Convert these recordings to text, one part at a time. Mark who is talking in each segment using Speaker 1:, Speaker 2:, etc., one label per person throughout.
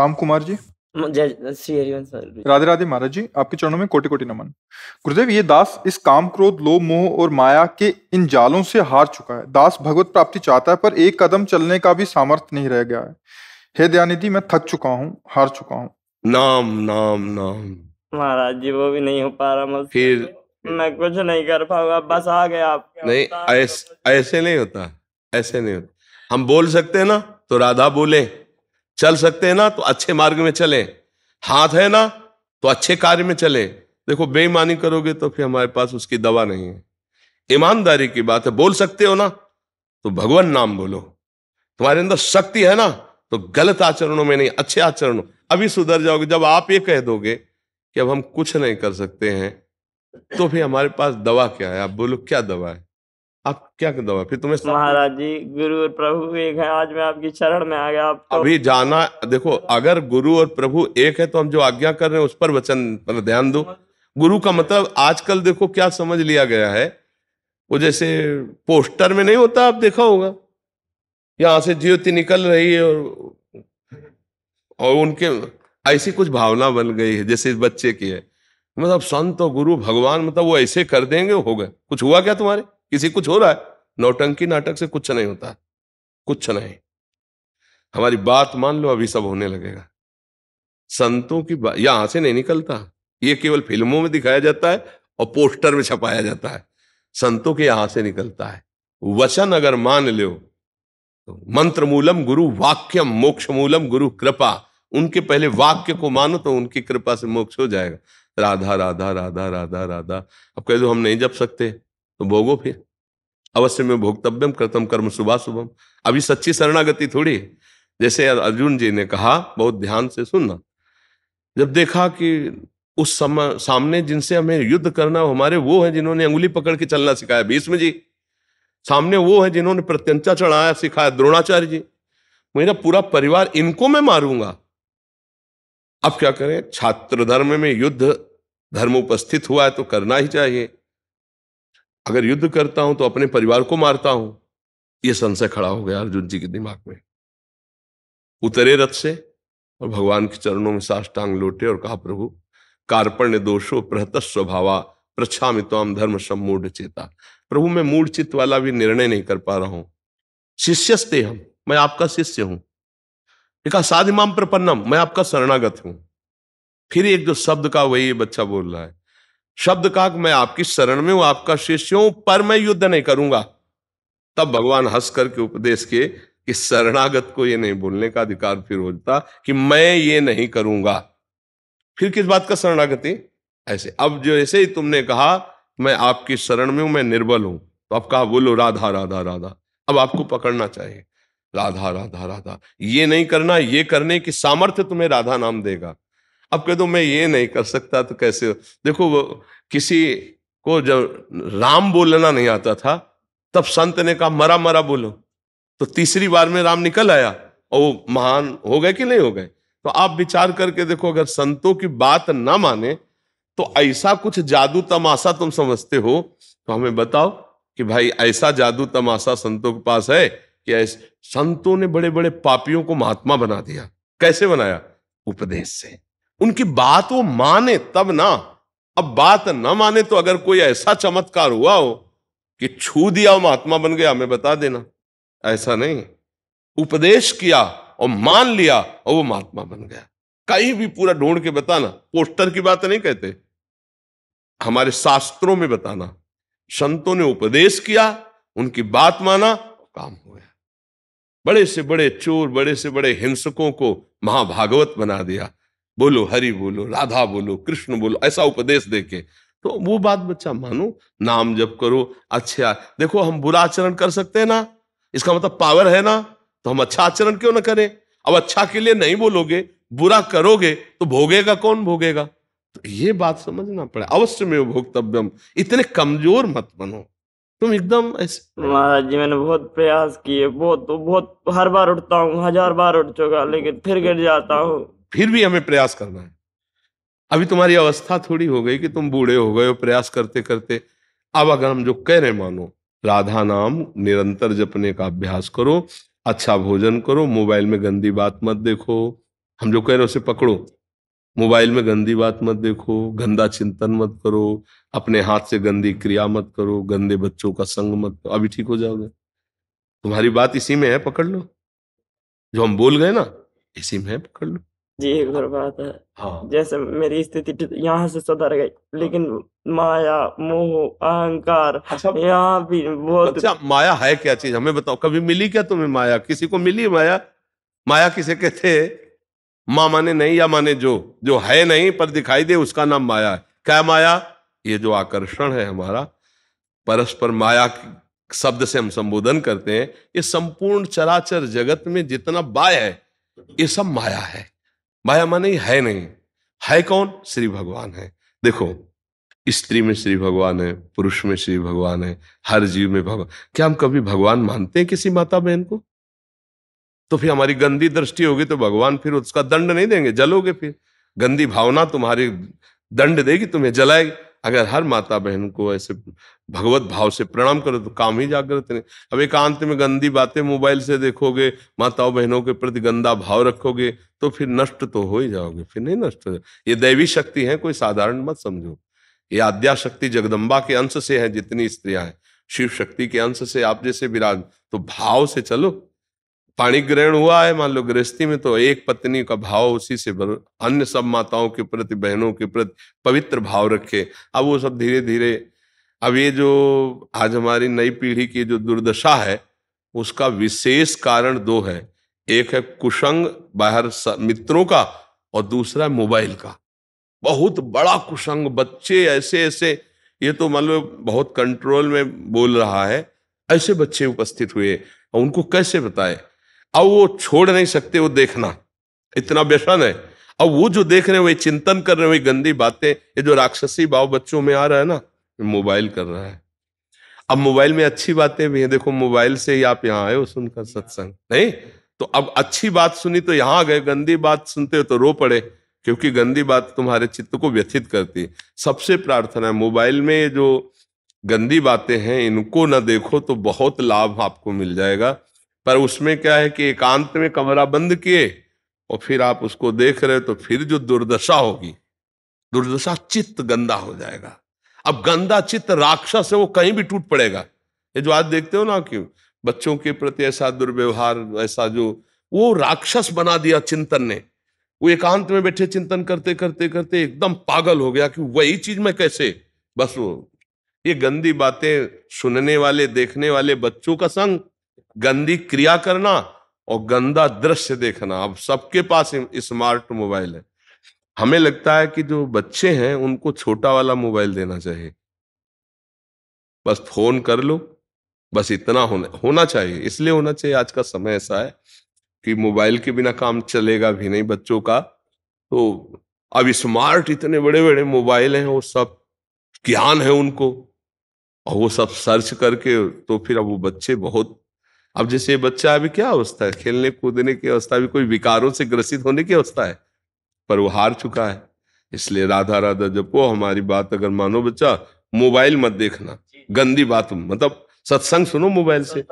Speaker 1: राम कुमार जी जय श्री हरिवंश राधे राधे महाराज जी आपके चरणों में कोटि कोटि नमन गुरुदेव ये दास इस काम क्रोध लोभ मोह और माया के इन जालों से हार चुका है दास भगवत प्राप्ति चाहता है पर एक कदम चलने का भी सामर्थ्य नहीं रह गया है हे दयानिधि मैं थक चुका हूँ हार चुका हूँ
Speaker 2: नाम नाम नाम महाराज जी वो भी नहीं हो पा रहा मैं फिर मैं कुछ नहीं कर पाऊंगा बस आ गए आप नहीं ऐसे ऐसे नहीं होता ऐसे नहीं होता हम बोल सकते हैं ना तो राधा बोले चल सकते हैं ना तो अच्छे मार्ग में चले हाथ है ना तो अच्छे कार्य में चले देखो बेईमानी करोगे तो फिर हमारे पास उसकी दवा नहीं है ईमानदारी की बात है बोल सकते हो ना तो भगवान नाम बोलो तुम्हारे अंदर शक्ति है ना तो गलत आचरणों में नहीं अच्छे आचरणों अभी सुधर जाओगे जब आप ये कह दोगे कि अब हम कुछ नहीं कर सकते हैं तो फिर हमारे पास दवा क्या है आप बोलो क्या दवा है आप क्या दवा फिर तुम्हें महाराज जी गुरु और प्रभु एक है आज मैं आपकी शरण में आ गया आप तो... अभी जाना देखो अगर गुरु और प्रभु एक है तो हम जो आज्ञा कर रहे हैं उस पर वचन पर ध्यान दो गुरु का मतलब आजकल देखो क्या समझ लिया गया है वो जैसे पोस्टर में नहीं होता आप देखा होगा यहां से ज्योति निकल रही है और और उनके ऐसी कुछ भावना बन गई है जैसे इस बच्चे की है मतलब संत और गुरु भगवान मतलब वो ऐसे कर देंगे हो गए कुछ हुआ क्या तुम्हारे किसी कुछ हो रहा है नौटंकी नाटक से कुछ नहीं होता कुछ नहीं हमारी बात मान लो अभी सब होने लगेगा संतों की बात यहां से नहीं निकलता ये केवल फिल्मों में दिखाया जाता है और पोस्टर में छपाया जाता है संतों के यहां से निकलता है वचन अगर मान लो तो मंत्र मूलम गुरु वाक्यम मोक्ष मूलम गुरु कृपा उनके पहले वाक्य को मानो तो उनकी कृपा से मोक्ष हो जाएगा राधा राधा राधा राधा राधा अब कह दो हम नहीं जप सकते तो भोगो फिर अवश्य में भोक्तव्यम कृतम कर्म सुबह शुभम अभी सच्ची शरणागति थोड़ी जैसे अर्जुन जी ने कहा बहुत ध्यान से सुनना जब देखा कि उस समय सामने जिनसे हमें युद्ध करना हमारे वो है जिन्होंने अंगुली पकड़ के चलना सिखाया भीष्म जी सामने वो है जिन्होंने प्रत्यंचा चढ़ाया सिखाया द्रोणाचार्य जी मेरा पूरा परिवार इनको मैं मारूंगा अब क्या करें छात्र धर्म में युद्ध धर्म उपस्थित हुआ है तो करना ही चाहिए अगर युद्ध करता हूं तो अपने परिवार को मारता हूं यह संशय खड़ा हो गया अर्जुन जी के दिमाग में उतरे रथ से और भगवान के चरणों में साष्टांग लोटे और कहा प्रभु कार्पण्य दोषो प्रहत स्वभावा प्रछा धर्म सम्मूढ़ चेता प्रभु मैं मूढ़ चित्त वाला भी निर्णय नहीं कर पा रहा हूं शिष्यस्ते हम मैं आपका शिष्य हूं कहा साधिमाम प्रपन्नम मैं आपका शरणागत हूं फिर एक जो शब्द का वही बच्चा बोल रहा है शब्द का मैं आपकी शरण में हूं आपका शिष्य हूं पर मैं युद्ध नहीं करूंगा तब भगवान हंस करके उपदेश के कि शरणागत को यह नहीं बोलने का अधिकार फिर होता कि मैं ये नहीं करूंगा फिर किस बात का शरणागति ऐसे अब जो ऐसे ही तुमने कहा मैं आपकी शरण में हूं मैं निर्बल हूं तो आप कहा बोलो राधा राधा राधा अब आपको पकड़ना चाहिए राधा राधा राधा ये नहीं करना ये करने की सामर्थ्य तुम्हें राधा नाम देगा अब कह दो मैं ये नहीं कर सकता तो कैसे हो? देखो वो किसी को जब राम बोलना नहीं आता था तब संत ने कहा मरा मरा बोलो तो तीसरी बार में राम निकल आया और वो महान हो गए कि नहीं हो गए तो आप विचार करके देखो अगर संतों की बात ना माने तो ऐसा कुछ जादू तमाशा तुम समझते हो तो हमें बताओ कि भाई ऐसा जादू तमाशा संतों के पास है कि ऐसे संतों ने बड़े बड़े पापियों को महात्मा बना दिया कैसे बनाया उपदेश से उनकी बात वो माने तब ना अब बात न माने तो अगर कोई ऐसा चमत्कार हुआ हो कि छू दिया महात्मा बन गया हमें बता देना ऐसा नहीं उपदेश किया और मान लिया और वो महात्मा बन गया कहीं भी पूरा ढूंढ के बताना पोस्टर की बात नहीं कहते हमारे शास्त्रों में बताना संतों ने उपदेश किया उनकी बात माना काम हो गया बड़े से बड़े चोर बड़े से बड़े हिंसकों को महाभागवत बना दिया बोलो हरि बोलो राधा बोलो कृष्ण बोलो ऐसा उपदेश देके तो वो बात बच्चा मानो नाम जप करो अच्छा देखो हम बुरा आचरण कर सकते हैं ना इसका मतलब पावर है ना तो हम अच्छा आचरण क्यों ना करें अब अच्छा के लिए नहीं बोलोगे बुरा करोगे तो भोगेगा कौन भोगेगा तो ये बात समझना पड़े अवश्य में भोगतव्यम इतने कमजोर मत बनो तुम एकदम ऐसे महाराज जी मैंने बहुत प्रयास किए बहुत बहुत हर बार उठता हूँ हजार बार उठ चुका लेकिन फिर गिर जाता हूँ फिर भी हमें प्रयास करना है अभी तुम्हारी अवस्था थोड़ी हो गई कि तुम बूढ़े हो गए हो प्रयास करते करते अब अगर हम जो कह रहे मानो राधा नाम निरंतर जपने का अभ्यास करो अच्छा भोजन करो मोबाइल में गंदी बात मत देखो हम जो कह रहे उसे पकड़ो मोबाइल में गंदी बात मत देखो गंदा चिंतन मत करो अपने हाथ से गंदी क्रिया मत करो गंदे बच्चों का संग मत करो अभी ठीक हो जाओगे तुम्हारी बात इसी में है पकड़ लो जो हम बोल गए ना इसी में है पकड़ लो जी एक और बात है हाँ जैसे मेरी स्थिति यहाँ से सुधर गई हाँ। लेकिन माया मोह अहंकार अच्छा यहाँ भी बहुत अच्छा माया है क्या चीज हमें बताओ कभी मिली क्या तुम्हें माया किसी को मिली माया माया किसे कहते माँ माने नहीं या माने जो जो है नहीं पर दिखाई दे उसका नाम माया है क्या माया ये जो आकर्षण है हमारा परस्पर माया शब्द से हम संबोधन करते हैं ये संपूर्ण चराचर जगत में जितना बाय है ये सब माया है माया माने है नहीं है कौन श्री भगवान है देखो स्त्री में श्री भगवान है पुरुष में श्री भगवान है हर जीव में भगवान क्या हम कभी भगवान मानते हैं किसी माता बहन को तो फिर हमारी गंदी दृष्टि होगी तो भगवान फिर उसका दंड नहीं देंगे जलोगे फिर गंदी भावना तुम्हारी दंड देगी तुम्हें जलाएगी अगर हर माता बहन को ऐसे भगवत भाव से प्रणाम करो तो काम ही जागृत नहीं अब एकांत में गंदी बातें मोबाइल से देखोगे माताओं बहनों के प्रति गंदा भाव रखोगे तो फिर नष्ट तो हो ही जाओगे फिर नहीं नष्ट हो ये दैवी शक्ति है कोई साधारण मत समझो ये आद्या शक्ति जगदम्बा के अंश से है जितनी स्त्रियां हैं शिव शक्ति के अंश से आप जैसे विराग तो भाव से चलो पाणी ग्रहण हुआ है मान लो गृहस्थी में तो एक पत्नी का भाव उसी से बन अन्य सब माताओं के प्रति बहनों के प्रति पवित्र भाव रखे अब वो सब धीरे धीरे अब ये जो आज हमारी नई पीढ़ी की जो दुर्दशा है उसका विशेष कारण दो है एक है कुशंग बाहर मित्रों का और दूसरा है मोबाइल का बहुत बड़ा कुशंग बच्चे ऐसे ऐसे ये तो मान लो बहुत कंट्रोल में बोल रहा है ऐसे बच्चे उपस्थित हुए और उनको कैसे बताए अब वो छोड़ नहीं सकते वो देखना इतना व्यसन है अब वो जो देख रहे हैं वे चिंतन कर रहे हैं वही गंदी बातें ये जो राक्षसी भाव बच्चों में आ रहा है ना मोबाइल कर रहा है अब मोबाइल में अच्छी बातें भी हैं देखो मोबाइल से ही आप यहाँ आए हो सुनकर सत्संग नहीं तो अब अच्छी बात सुनी तो यहाँ गए गंदी बात सुनते हो तो रो पड़े क्योंकि गंदी बात तुम्हारे चित्त को व्यथित करती है सबसे प्रार्थना है मोबाइल में जो गंदी बातें हैं इनको ना देखो तो बहुत लाभ आपको मिल जाएगा पर उसमें क्या है कि एकांत में कमरा बंद किए और फिर आप उसको देख रहे हो तो फिर जो दुर्दशा होगी दुर्दशा चित्त गंदा हो जाएगा अब गंदा चित्त राक्षस है वो कहीं भी टूट पड़ेगा ये जो आज देखते हो ना कि बच्चों के प्रति ऐसा दुर्व्यवहार ऐसा जो वो राक्षस बना दिया चिंतन ने वो एकांत में बैठे चिंतन करते करते करते एकदम पागल हो गया कि वही चीज में कैसे बस वो ये गंदी बातें सुनने वाले देखने वाले बच्चों का संग गंदी क्रिया करना और गंदा दृश्य देखना अब सबके पास स्मार्ट मोबाइल है हमें लगता है कि जो बच्चे हैं उनको छोटा वाला मोबाइल देना चाहिए बस फोन कर लो बस इतना होना होना चाहिए इसलिए होना चाहिए आज का समय ऐसा है कि मोबाइल के बिना काम चलेगा भी नहीं बच्चों का तो अब स्मार्ट इतने बड़े बड़े मोबाइल हैं वो सब ज्ञान है उनको और वो सब सर्च करके तो फिर अब वो बच्चे बहुत अब जैसे बच्चा अभी क्या अवस्था है खेलने कूदने की अवस्था अभी कोई विकारों से ग्रसित होने की अवस्था है पर वो हार चुका है इसलिए राधा राधा जब को हमारी बात अगर मानो बच्चा मोबाइल मत देखना गंदी बात मतलब सत्संग सुनो मोबाइल से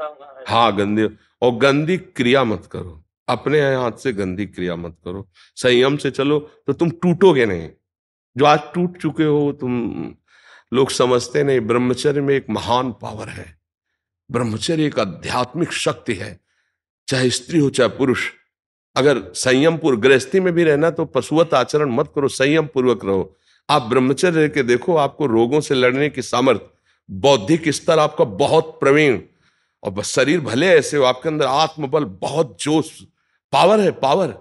Speaker 2: हाँ गंदी और गंदी क्रिया मत करो अपने हाथ से गंदी क्रिया मत करो संयम से चलो तो तुम टूटोगे नहीं जो आज टूट चुके हो तुम लोग समझते नहीं ब्रह्मचर्य में एक महान पावर है ब्रह्मचर्य एक आध्यात्मिक शक्ति है चाहे स्त्री हो चाहे पुरुष अगर संयमपुर गृहस्थी में भी रहना तो पशुवत आचरण मत करो संयम पूर्वक रहो आप ब्रह्मचर्य के देखो आपको रोगों से लड़ने की सामर्थ बौद्धिक स्तर आपका बहुत प्रवीण और बस शरीर भले ऐसे हो आपके अंदर आत्मबल बहुत जोश पावर है पावर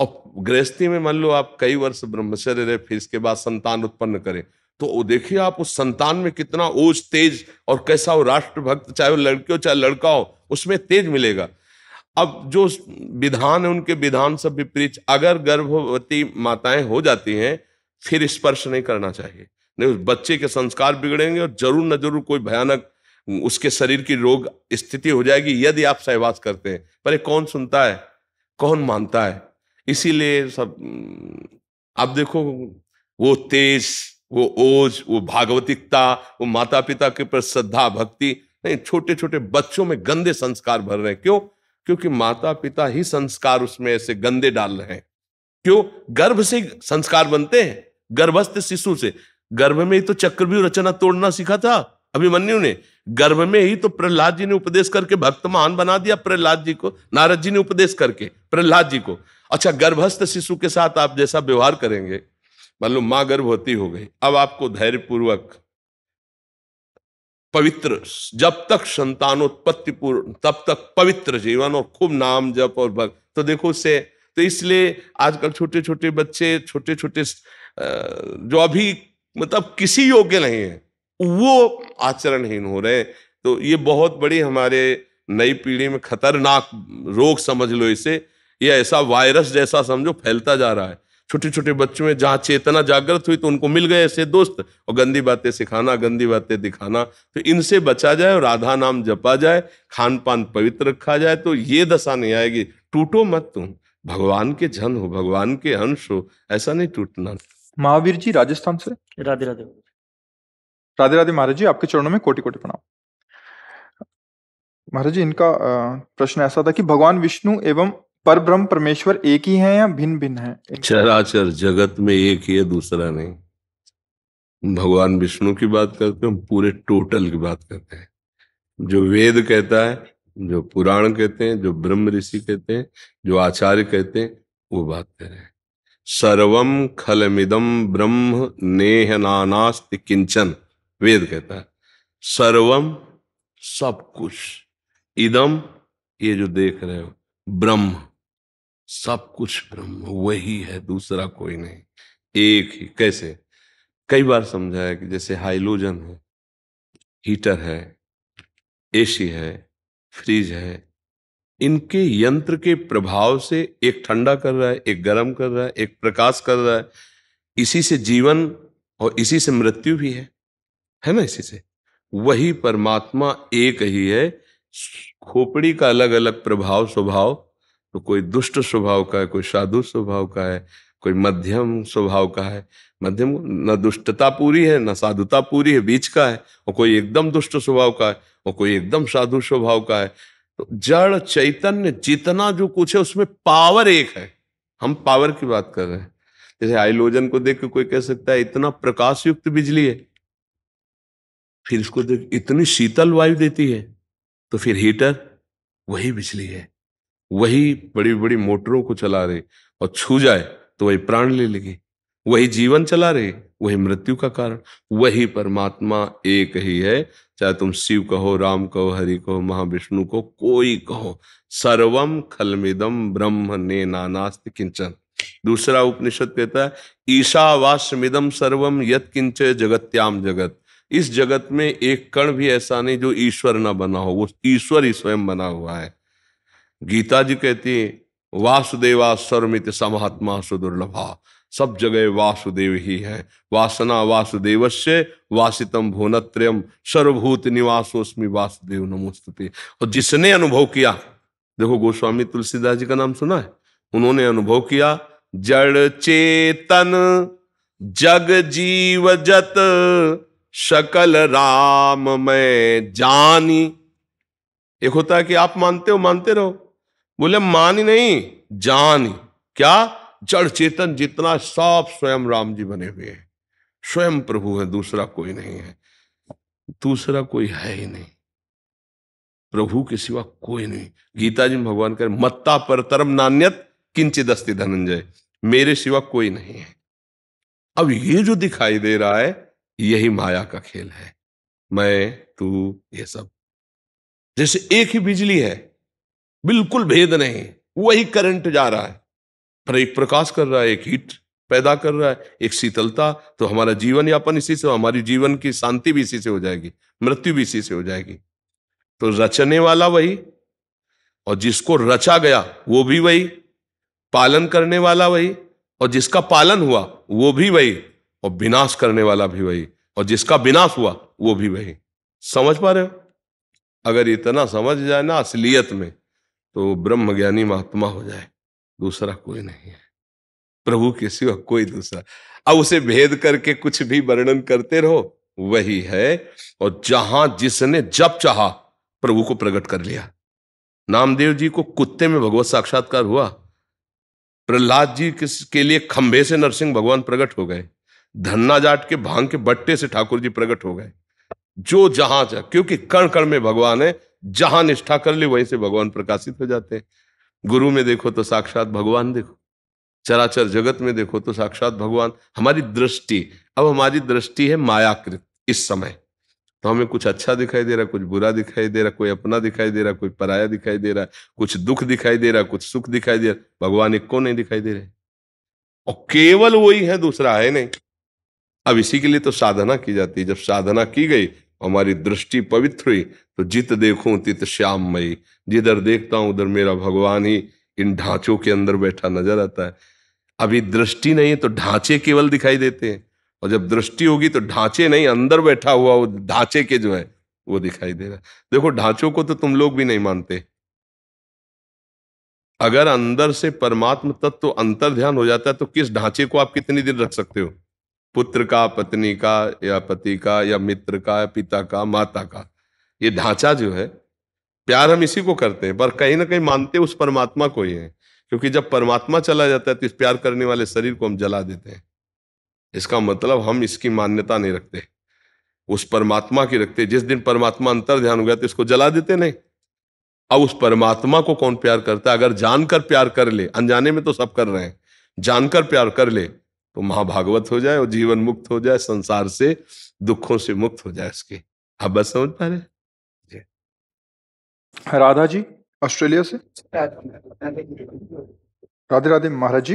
Speaker 2: और गृहस्थी में मान लो आप कई वर्ष ब्रह्मचर्य रहे फिर इसके बाद संतान उत्पन्न करें तो देखिए आप उस संतान में कितना ओज तेज और कैसा वो राष्ट्रभक्त चाहे वो लड़के हो चाहे लड़का हो उसमें तेज मिलेगा अब जो विधान है उनके विधान सब विपरीत अगर गर्भवती माताएं हो जाती हैं फिर स्पर्श नहीं करना चाहिए नहीं उस बच्चे के संस्कार बिगड़ेंगे और जरूर न जरूर कोई भयानक उसके शरीर की रोग स्थिति हो जाएगी यदि आप सहवास करते हैं पर कौन सुनता है कौन मानता है इसीलिए सब आप देखो वो तेज वो ओज वो भागवतिकता वो माता पिता के प्रति श्रद्धा भक्ति नहीं छोटे छोटे बच्चों में गंदे संस्कार भर रहे हैं क्यों क्योंकि माता पिता ही संस्कार उसमें ऐसे गंदे डाल रहे हैं क्यों गर्भ से संस्कार बनते हैं गर्भस्थ शिशु से गर्भ में ही तो चक्रव्यूह रचना तोड़ना सीखा था अभिमन्यु ने गर्भ में ही तो प्रहलाद जी ने उपदेश करके भक्त महान बना दिया प्रहलाद जी को नारद जी ने उपदेश करके प्रहलाद जी को अच्छा गर्भस्थ शिशु के साथ आप जैसा व्यवहार करेंगे मतलब माँ गर्भवती हो गई अब आपको धैर्य पूर्वक पवित्र जब तक संतानोत्पत्ति पूर्ण तब तक पवित्र जीवन और खूब नाम जप और भक्त तो देखो उससे तो इसलिए आजकल छोटे छोटे बच्चे छोटे छोटे जो अभी मतलब किसी योग्य नहीं है वो आचरणहीन हो रहे हैं तो ये बहुत बड़ी हमारे नई पीढ़ी में खतरनाक रोग समझ लो इसे ये ऐसा वायरस जैसा समझो फैलता जा रहा है छोटे छोटे बच्चों में जहाँ चेतना जागृत हुई तो उनको मिल गए ऐसे दोस्त और गंदी बातें सिखाना गंदी बातें दिखाना तो इनसे बचा जाए और राधा नाम जपा जाए खान पान पवित्र रखा जाए तो ये दशा नहीं आएगी टूटो मत तुम भगवान के जन हो भगवान के अंश हो ऐसा नहीं टूटना महावीर
Speaker 1: जी राजस्थान से राधे राधे
Speaker 2: राधे राधे महाराज जी आपके चरणों में कोटि कोटि प्रणाम
Speaker 1: महाराज जी इनका प्रश्न ऐसा था कि भगवान विष्णु एवं पर ब्रह्म परमेश्वर एक ही है या भिन्न भिन्न है
Speaker 2: चराचर जगत में एक ही है दूसरा नहीं भगवान विष्णु की बात करते हैं पूरे टोटल की बात करते हैं जो वेद कहता है जो पुराण कहते हैं जो ब्रह्म ऋषि कहते हैं जो आचार्य कहते हैं वो बात कर रहे हैं सर्वम खलमिदम ब्रह्म नेह नानास्त किंचन वेद कहता है सर्वम सब कुछ इदम ये जो देख रहे हो ब्रह्म सब कुछ ब्रह्म वही है दूसरा कोई नहीं एक ही कैसे कई बार समझाया कि जैसे हाइलोजन है हीटर है एसी है फ्रिज है इनके यंत्र के प्रभाव से एक ठंडा कर रहा है एक गर्म कर रहा है एक प्रकाश कर रहा है इसी से जीवन और इसी से मृत्यु भी है है ना इसी से वही परमात्मा एक ही है खोपड़ी का अलग अलग प्रभाव स्वभाव तो कोई दुष्ट स्वभाव का है कोई साधु स्वभाव का है कोई मध्यम स्वभाव का है मध्यम न दुष्टता पूरी है न साधुता पूरी है बीच का है और कोई एकदम दुष्ट स्वभाव का है और कोई एकदम साधु स्वभाव का है तो जड़ चैतन्य जितना जो कुछ है उसमें पावर एक है हम पावर की बात कर रहे हैं जैसे आइलोजन को देख के कोई कह सकता है इतना प्रकाश युक्त बिजली है फिर इसको देख इतनी शीतल वायु देती है तो फिर हीटर वही बिजली है वही बड़ी बड़ी मोटरों को चला रहे और छू जाए तो वही प्राण ले लेगी वही जीवन चला रहे वही मृत्यु का कारण वही परमात्मा एक ही है चाहे तुम शिव कहो राम कहो हरि कहो महाविष्णु को कोई कहो सर्वम खलमिदम ब्रह्म ने नानास्त किंचन दूसरा उपनिषद कहता है ईशावासमिदम सर्वम यत किंच जगत्याम जगत इस जगत में एक कण भी ऐसा नहीं जो ईश्वर ना बना हो वो ईश्वर ही स्वयं बना हुआ है गीता जी कहती है वासुदेवा सर्वमित समहात्मा सुदुर्लभा सब जगह वासुदेव ही है वासना वासुदेव से वासितम भुवनत्रयम सर्वभूत निवासोस्मी वासुदेव नमोस्तुते और जिसने अनुभव किया देखो गोस्वामी तुलसीदास जी का नाम सुना है उन्होंने अनुभव किया जड़ चेतन जग जीव जत सकल राम में जानी एक होता है कि आप मानते हो मानते रहो बोले मान ही नहीं जान क्या जड़ चेतन जितना सब स्वयं राम जी बने हुए हैं स्वयं प्रभु है दूसरा कोई नहीं है दूसरा कोई है ही नहीं प्रभु के सिवा कोई नहीं गीता जी भगवान कह मत्ता पर तरम नान्यत किंचित अस्ति धनंजय मेरे सिवा कोई नहीं है अब ये जो दिखाई दे रहा है यही माया का खेल है मैं तू ये सब जैसे एक ही बिजली है बिल्कुल भेद नहीं वही करंट जा रहा है पर एक प्रकाश कर रहा है एक हीट पैदा कर रहा है एक शीतलता तो हमारा जीवन यापन इसी से हमारी जीवन की शांति भी इसी से हो जाएगी मृत्यु भी इसी से हो जाएगी तो रचने वाला वही और जिसको रचा गया वो भी वही पालन करने वाला वही और जिसका पालन हुआ वो भी वही और विनाश करने वाला भी वही और जिसका विनाश हुआ वो भी वही समझ पा रहे हो अगर इतना समझ जाए ना असलियत में तो ब्रह्म ज्ञानी महात्मा हो जाए दूसरा कोई नहीं है प्रभु के सिवा कोई दूसरा अब उसे भेद करके कुछ भी वर्णन करते रहो वही है और जहां जिसने जब चाहा प्रभु को प्रकट कर लिया नामदेव जी को कुत्ते में भगवत साक्षात्कार हुआ प्रहलाद जी किस के लिए खंभे से नरसिंह भगवान प्रकट हो गए धन्ना जाट के भांग के बट्टे से ठाकुर जी प्रकट हो गए जो जहां जा क्योंकि कण कण में भगवान है जहां निष्ठा कर ले वहीं से भगवान प्रकाशित हो जाते हैं गुरु में देखो तो साक्षात भगवान देखो चराचर जगत में देखो तो साक्षात भगवान हमारी दृष्टि अब हमारी दृष्टि है मायाकृत इस समय तो हमें कुछ अच्छा दिखाई दे रहा कुछ बुरा दिखाई दे रहा कोई अपना दिखाई दे रहा कोई पराया दिखाई दे रहा कुछ दुख दिखाई दे रहा कुछ सुख दिखाई दे रहा भगवान एक को नहीं दिखाई दे रहे और केवल वही है दूसरा है नहीं अब इसी के लिए तो साधना की जाती है जब साधना की गई हमारी दृष्टि पवित्र हुई तो जित देखूं तित श्याम मई जिधर देखता हूं उधर मेरा भगवान ही इन ढांचों के अंदर बैठा नजर आता है अभी दृष्टि नहीं तो ढांचे केवल दिखाई देते हैं और जब दृष्टि होगी तो ढांचे नहीं अंदर बैठा हुआ वो ढांचे के जो है वो दिखाई दे रहा देखो ढांचों को तो तुम लोग भी नहीं मानते अगर अंदर से परमात्म तत्व तो अंतर ध्यान हो जाता है तो किस ढांचे को आप कितने दिन रख सकते हो पुत्र का पत्नी का या पति का या मित्र का या पिता का माता का ये ढांचा जो है प्यार हम इसी को करते हैं पर कहीं ना कहीं मानते उस परमात्मा को ही है क्योंकि जब परमात्मा चला जाता है तो इस प्यार करने वाले शरीर को हम जला देते हैं इसका मतलब हम इसकी मान्यता नहीं रखते उस परमात्मा की रखते जिस दिन परमात्मा अंतर ध्यान हो गया तो इसको जला देते नहीं अब उस परमात्मा को कौन प्यार करता है अगर जानकर प्यार कर ले अनजाने में तो सब कर रहे हैं जानकर प्यार कर ले तो महाभागवत हो जाए और जीवन मुक्त हो जाए संसार से दुखों से मुक्त हो जाए उसके आप बस समझ पा रहे राधा जी ऑस्ट्रेलिया से
Speaker 1: राधे राधे महाराज जी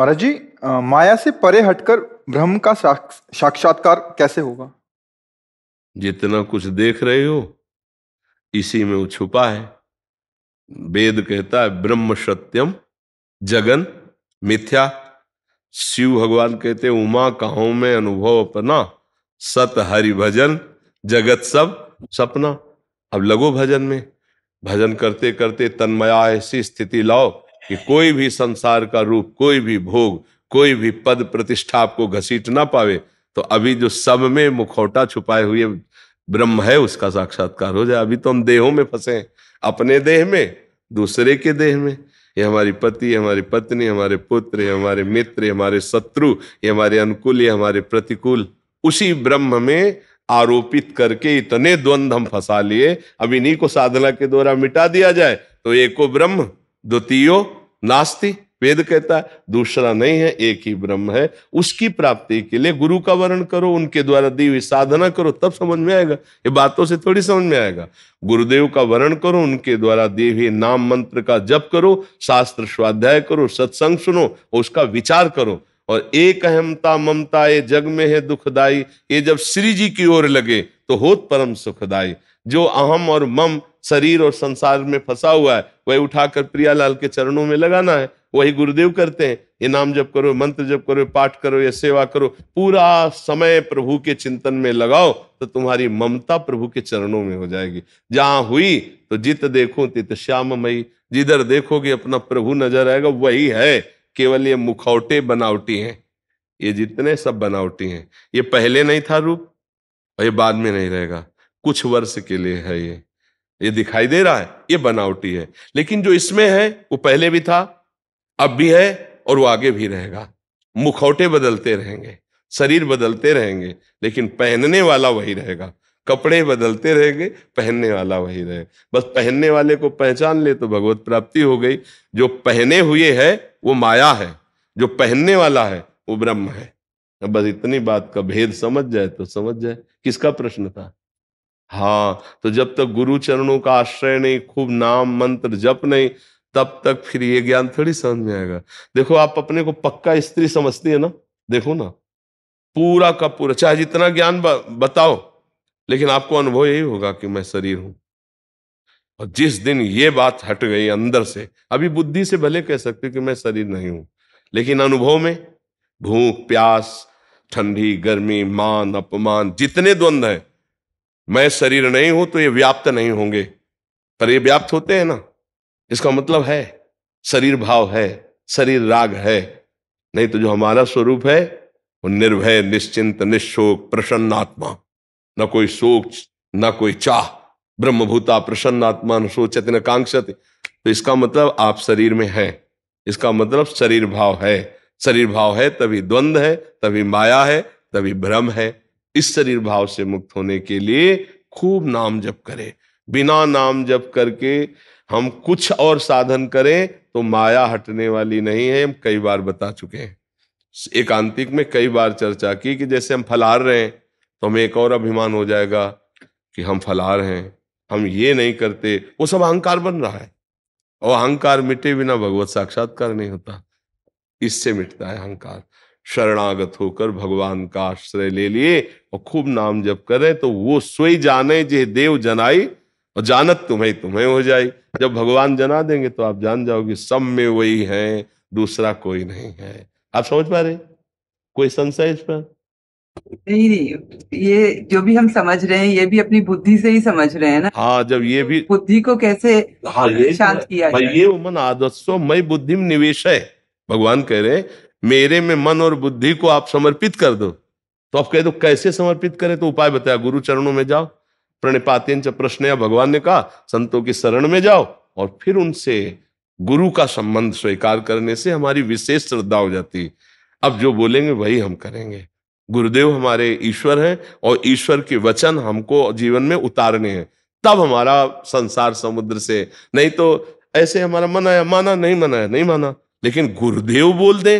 Speaker 1: महाराज जी माया से परे हटकर ब्रह्म का साक्षात्कार कैसे होगा
Speaker 2: जितना कुछ देख रहे हो इसी में वो छुपा है वेद कहता है ब्रह्म सत्यम जगन मिथ्या शिव भगवान कहते उमा कहो में अनुभव अपना सत हरि भजन जगत सब सपना अब लगो भजन में भजन करते करते तन्मया ऐसी स्थिति लाओ कि कोई भी संसार का रूप कोई भी भोग कोई भी पद प्रतिष्ठा आपको घसीट ना पावे तो अभी जो सब में मुखौटा छुपाए हुए ब्रह्म है उसका साक्षात्कार हो जाए अभी तो हम देहों में फंसे अपने देह में दूसरे के देह में ये हमारी पति हमारी पत्नी हमारे पुत्र हमारे मित्र हमारे शत्रु ये हमारे अनुकूल ये हमारे प्रतिकूल उसी ब्रह्म में आरोपित करके इतने द्वंद हम फंसा लिए अब इन्हीं को साधना के द्वारा मिटा दिया जाए तो एको ब्रह्म द्वितीय नास्ती वेद कहता है दूसरा नहीं है एक ही ब्रह्म है उसकी प्राप्ति के लिए गुरु का वर्ण करो उनके द्वारा दी हुई साधना करो तब समझ में आएगा ये बातों से थोड़ी समझ में आएगा गुरुदेव का वर्ण करो उनके द्वारा दी हुई नाम मंत्र का जप करो शास्त्र स्वाध्याय करो सत्संग सुनो उसका विचार करो और एक अहमता ममता ये जग में है दुखदाई ये जब श्री जी की ओर लगे तो होत परम सुखदाई जो अहम और मम शरीर और संसार में फंसा हुआ है वह उठाकर प्रियालाल के चरणों में लगाना है वही गुरुदेव करते हैं ये नाम जप करो मंत्र जप करो पाठ करो या सेवा करो पूरा समय प्रभु के चिंतन में लगाओ तो तुम्हारी ममता प्रभु के चरणों में हो जाएगी जहां हुई तो जित देखो तित श्याम मई जिधर देखोगे अपना प्रभु नजर आएगा वही है केवल ये मुखौटे बनावटी हैं ये जितने सब बनावटी हैं ये पहले नहीं था रूप और ये बाद में नहीं रहेगा कुछ वर्ष के लिए है ये ये दिखाई दे रहा है ये बनावटी है लेकिन जो इसमें है वो पहले भी था अब भी है और वो आगे भी रहेगा मुखौटे बदलते रहेंगे शरीर बदलते रहेंगे लेकिन पहनने वाला वही रहेगा कपड़े बदलते रहेंगे पहनने वाला वही रहे बस पहनने वाले को पहचान ले तो भगवत प्राप्ति हो गई जो पहने हुए है वो माया है जो पहनने वाला है वो ब्रह्म है बस इतनी बात का भेद समझ जाए तो समझ जाए किसका प्रश्न था हाँ तो जब तक गुरु चरणों का आश्रय नहीं खूब नाम मंत्र जप नहीं तब तक फिर ये ज्ञान थोड़ी समझ में आएगा देखो आप अपने को पक्का स्त्री समझती है ना देखो ना पूरा का पूरा चाहे जितना ज्ञान बताओ लेकिन आपको अनुभव यही होगा कि मैं शरीर हूं और जिस दिन ये बात हट गई अंदर से अभी बुद्धि से भले कह सकते कि मैं शरीर नहीं हूं लेकिन अनुभव में भूख प्यास ठंडी गर्मी मान अपमान जितने द्वंद्व है मैं शरीर नहीं हूं तो ये व्याप्त नहीं होंगे पर ये व्याप्त होते हैं ना इसका मतलब है शरीर भाव है शरीर राग है नहीं तो जो हमारा स्वरूप है वो निर्भय निश्चिंत निशोक प्रसन्न आत्मा न कोई शोक न कोई चाह ब्रह्मभूता प्रसन्न आत्मा न सोचत न कांक्षत तो इसका मतलब आप शरीर में हैं इसका मतलब शरीर भाव है शरीर भाव है तभी द्वंद है तभी माया है तभी भ्रम है इस शरीर भाव से मुक्त होने के लिए खूब नाम जप करें बिना नाम जप करके हम कुछ और साधन करें तो माया हटने वाली नहीं है हम कई बार बता चुके हैं एकांतिक में कई बार चर्चा की कि जैसे हम फलार रहे हैं तो हमें एक और अभिमान हो जाएगा कि हम फलार हैं हम ये नहीं करते वो सब अहंकार बन रहा है और अहंकार मिटे बिना भगवत साक्षात्कार नहीं होता इससे मिटता है अहंकार शरणागत होकर भगवान का आश्रय ले लिए और खूब नाम जप करें तो वो सोई जाने जे देव जनाई और जानत तुम्हें तुम्हें हो जाए जब भगवान जना देंगे तो आप जान जाओगे सब में वही है दूसरा कोई नहीं है आप समझ पा रहे कोई संशय इस पर नहीं नहीं ये जो भी हम समझ रहे हैं ये भी अपनी बुद्धि से ही समझ रहे हैं ना हाँ जब ये भी बुद्धि को कैसे हाँ ये तो शांत किया भाई ये मन आदर्शो मई बुद्धि में निवेश है भगवान कह रहे मेरे में मन और बुद्धि को आप समर्पित कर दो तो आप कह दो कैसे समर्पित करें तो उपाय बताया गुरु चरणों में जाओ प्रणिपातेन प्रश्न प्रश्न भगवान ने कहा संतों की शरण में जाओ और फिर उनसे गुरु का संबंध स्वीकार करने से हमारी विशेष श्रद्धा हो जाती अब जो बोलेंगे वही हम करेंगे गुरुदेव हमारे ईश्वर हैं और ईश्वर के वचन हमको जीवन में उतारने हैं तब हमारा संसार समुद्र से नहीं तो ऐसे हमारा मन आया माना नहीं मनाया नहीं माना लेकिन गुरुदेव बोल दे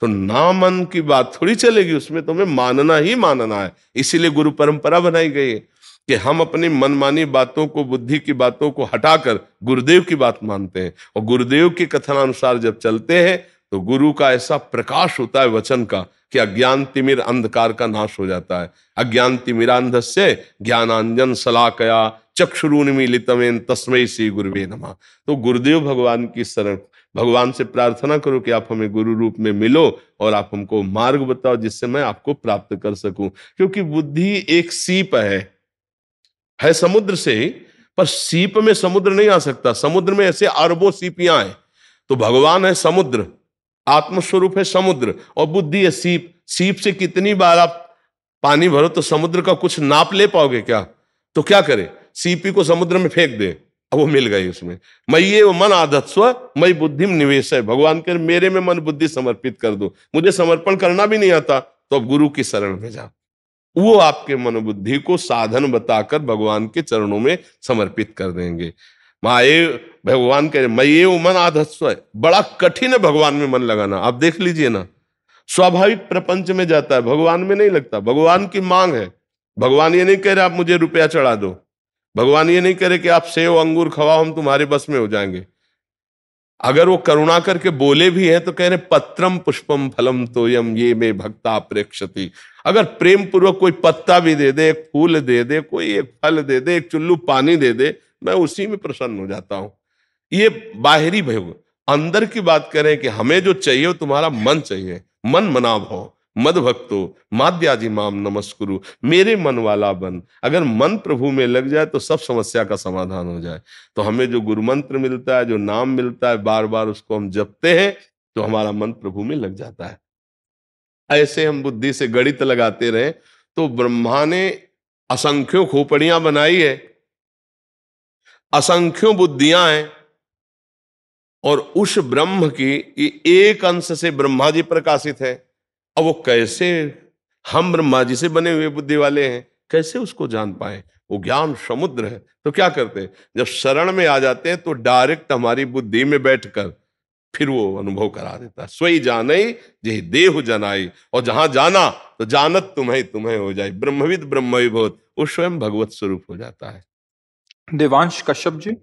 Speaker 2: तो ना मन की बात थोड़ी चलेगी उसमें तुम्हें मानना ही मानना है इसीलिए गुरु परंपरा बनाई गई है कि हम अपनी मनमानी बातों को बुद्धि की बातों को हटाकर गुरुदेव की बात मानते हैं और गुरुदेव के कथनानुसार जब चलते हैं तो गुरु का ऐसा प्रकाश होता है वचन का कि अज्ञान तिमिर अंधकार का नाश हो जाता है अज्ञान तिमिरांध से ज्ञानांजन सलाकया लितमेन तस्मय श्री गुरुवे नमा तो गुरुदेव भगवान की शरण भगवान से प्रार्थना करो कि आप हमें गुरु रूप में मिलो और आप हमको मार्ग बताओ जिससे मैं आपको प्राप्त कर सकूं क्योंकि बुद्धि एक सीप है है समुद्र से पर सीप में समुद्र नहीं आ सकता समुद्र में ऐसे अरबों सीपियां हैं तो भगवान है समुद्र आत्मस्वरूप है समुद्र और बुद्धि है सीप सीप से कितनी बार आप पानी भरो तो समुद्र का कुछ नाप ले पाओगे क्या तो क्या करे सीपी को समुद्र में फेंक दे अब वो मिल गई उसमें मैं ये वो मन आदत मई बुद्धि निवेश है भगवान कर मेरे में मन बुद्धि समर्पित कर दो मुझे समर्पण करना भी नहीं आता तो अब गुरु की शरण में जाओ वो आपके मनोबुद्धि को साधन बताकर भगवान के चरणों में समर्पित कर देंगे माए भगवान कह रहे मैं ये मन आधस्व बड़ा कठिन है भगवान में मन लगाना आप देख लीजिए ना स्वाभाविक प्रपंच में जाता है भगवान में नहीं लगता भगवान की मांग है भगवान ये नहीं कह रहे आप मुझे रुपया चढ़ा दो भगवान ये नहीं कह रहे कि आप सेव अंगूर खवाओ हम तुम्हारे बस में हो जाएंगे अगर वो करुणा करके बोले भी हैं तो कह रहे पत्रम पुष्पम फलम तोयम ये मे भक्ता प्रेक्षति अगर प्रेम पूर्वक कोई पत्ता भी दे दे एक फूल दे दे कोई एक फल दे दे एक चुल्लू पानी दे दे मैं उसी में प्रसन्न हो जाता हूं ये बाहरी भय अंदर की बात करें कि हमें जो चाहिए वो तुम्हारा मन चाहिए मन मना भाव मद भक्तो माद्याजी माम नमस्कुरु मेरे मन वाला बन अगर मन प्रभु में लग जाए तो सब समस्या का समाधान हो जाए तो हमें जो गुरु मंत्र मिलता है जो नाम मिलता है बार बार उसको हम जपते हैं तो हमारा मन प्रभु में लग जाता है ऐसे हम बुद्धि से गणित लगाते रहे तो ब्रह्मा ने असंख्यों खोपड़ियां बनाई है असंख्यों बुद्धियां हैं और उस ब्रह्म की एक अंश से ब्रह्मा जी प्रकाशित है अब वो कैसे हम ब्रह्मा जी से बने हुए बुद्धि वाले हैं कैसे उसको जान पाए वो ज्ञान समुद्र है तो क्या करते हैं जब शरण में आ जाते हैं तो डायरेक्ट हमारी बुद्धि में बैठकर फिर वो अनुभव करा देता है स्वयं जान जे देह जनाई और जहां जाना तो जानत तुम्हें तुम्हें हो जाए ब्रह्मविद ब्रह्मविभूत वो स्वयं भगवत स्वरूप हो जाता है देवांश कश्यप जी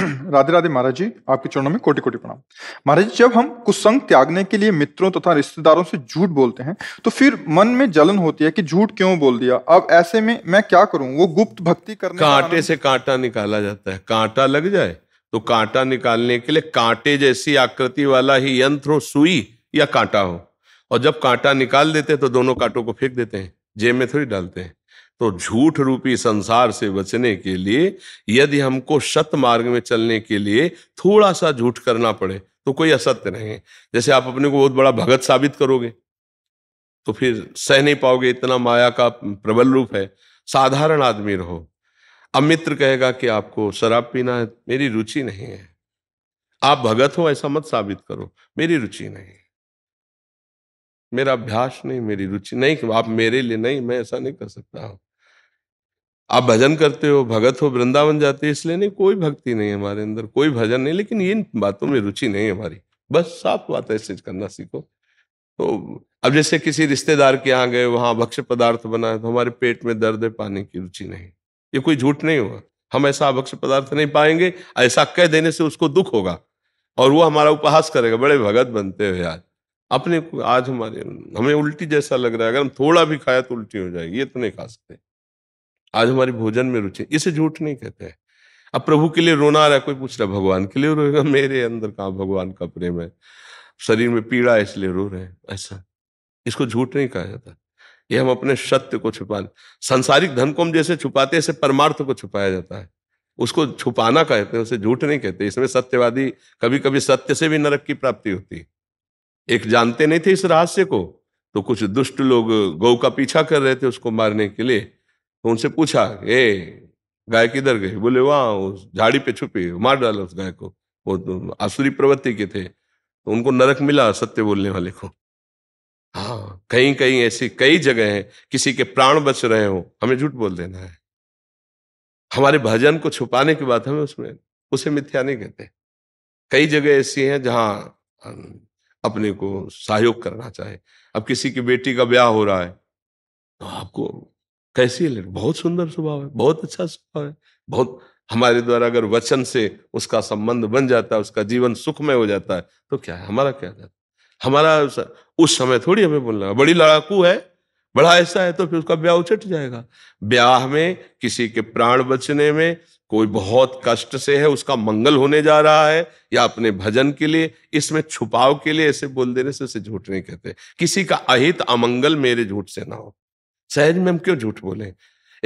Speaker 1: राधे राधे महाराज जी आपके चरणों में कोटि कोटि प्रणाम महाराज जी जब हम कुसंग त्यागने के लिए मित्रों तथा रिश्तेदारों से झूठ बोलते हैं तो फिर मन में जलन होती है कि झूठ क्यों बोल दिया अब ऐसे में मैं क्या करूं वो गुप्त भक्ति
Speaker 2: करने कांटे से कांटा निकाला जाता है कांटा लग जाए तो कांटा निकालने के लिए कांटे जैसी आकृति वाला ही यंत्र हो सुई या कांटा हो और जब कांटा निकाल देते हैं तो दोनों कांटों को फेंक देते हैं जेब में थोड़ी डालते हैं तो झूठ रूपी संसार से बचने के लिए यदि हमको सत मार्ग में चलने के लिए थोड़ा सा झूठ करना पड़े तो कोई असत्य नहीं जैसे आप अपने को बहुत बड़ा भगत साबित करोगे तो फिर सह नहीं पाओगे इतना माया का प्रबल रूप है साधारण आदमी रहो अब मित्र कहेगा कि आपको शराब पीना है मेरी रुचि नहीं है आप भगत हो ऐसा मत साबित करो मेरी रुचि नहीं मेरा अभ्यास नहीं मेरी रुचि नहीं आप मेरे लिए नहीं मैं ऐसा नहीं कर सकता हूं आप भजन करते हो भगत हो वृंदावन जाते हो इसलिए नहीं कोई भक्ति नहीं हमारे अंदर कोई भजन नहीं लेकिन इन बातों में रुचि नहीं हमारी बस साफ बात ऐसे करना सीखो तो अब जैसे किसी रिश्तेदार के यहाँ गए वहाँ भक्ष्य पदार्थ बनाए तो हमारे पेट में दर्द है पाने की रुचि नहीं ये कोई झूठ नहीं हुआ हम ऐसा भक्ष्य पदार्थ नहीं पाएंगे ऐसा कह देने से उसको दुख होगा और वो हमारा उपहास करेगा बड़े भगत बनते हो आज अपने आज हमारे हमें उल्टी जैसा लग रहा है अगर हम थोड़ा भी खाया तो उल्टी हो जाएगी ये तो नहीं खा सकते आज हमारी भोजन में रुचि इसे झूठ नहीं कहते हैं अब प्रभु के लिए रोना आ रहा है कोई पूछ रहा भगवान के लिए रोएगा मेरे अंदर कहा भगवान का प्रेम है शरीर में पीड़ा है इसलिए रो रहे हैं ऐसा इसको झूठ नहीं कहा जाता ये हम अपने सत्य को छुपा सांसारिक धन को हम जैसे छुपाते ऐसे परमार्थ को छुपाया जाता है उसको छुपाना कहते हैं उसे झूठ नहीं कहते इसमें सत्यवादी कभी कभी सत्य से भी नरक की प्राप्ति होती है एक जानते नहीं थे इस रहस्य को तो कुछ दुष्ट लोग गौ का पीछा कर रहे थे उसको मारने के लिए तो उनसे पूछा ए गाय किधर गई बोले वहाँ उस झाड़ी पे छुपी मार डाला उस गाय को वो तो आसुरी प्रवृत्ति के थे तो उनको नरक मिला सत्य बोलने वाले को हाँ कहीं कहीं ऐसी कई जगह है किसी के प्राण बच रहे हो हमें झूठ बोल देना है हमारे भजन को छुपाने की बात हमें उसमें उसे मिथ्या नहीं कहते कई जगह ऐसी हैं जहाँ अपने को सहयोग करना चाहे अब किसी की बेटी का ब्याह हो रहा है तो आपको कैसी है लड़की बहुत सुंदर स्वभाव है बहुत अच्छा स्वभाव है बहुत हमारे द्वारा अगर वचन से उसका संबंध बन जाता है उसका जीवन सुखमय हो जाता है तो क्या है हमारा क्या जाता हमारा उस समय थोड़ी हमें बोलना बड़ी लड़ाकू है बड़ा ऐसा है तो फिर उसका ब्याह उचट जाएगा ब्याह में किसी के प्राण बचने में कोई बहुत कष्ट से है उसका मंगल होने जा रहा है या अपने भजन के लिए इसमें छुपाव के लिए ऐसे बोल देने से उसे झूठ नहीं कहते किसी का अहित अमंगल मेरे झूठ से ना हो सहज में हम क्यों झूठ बोले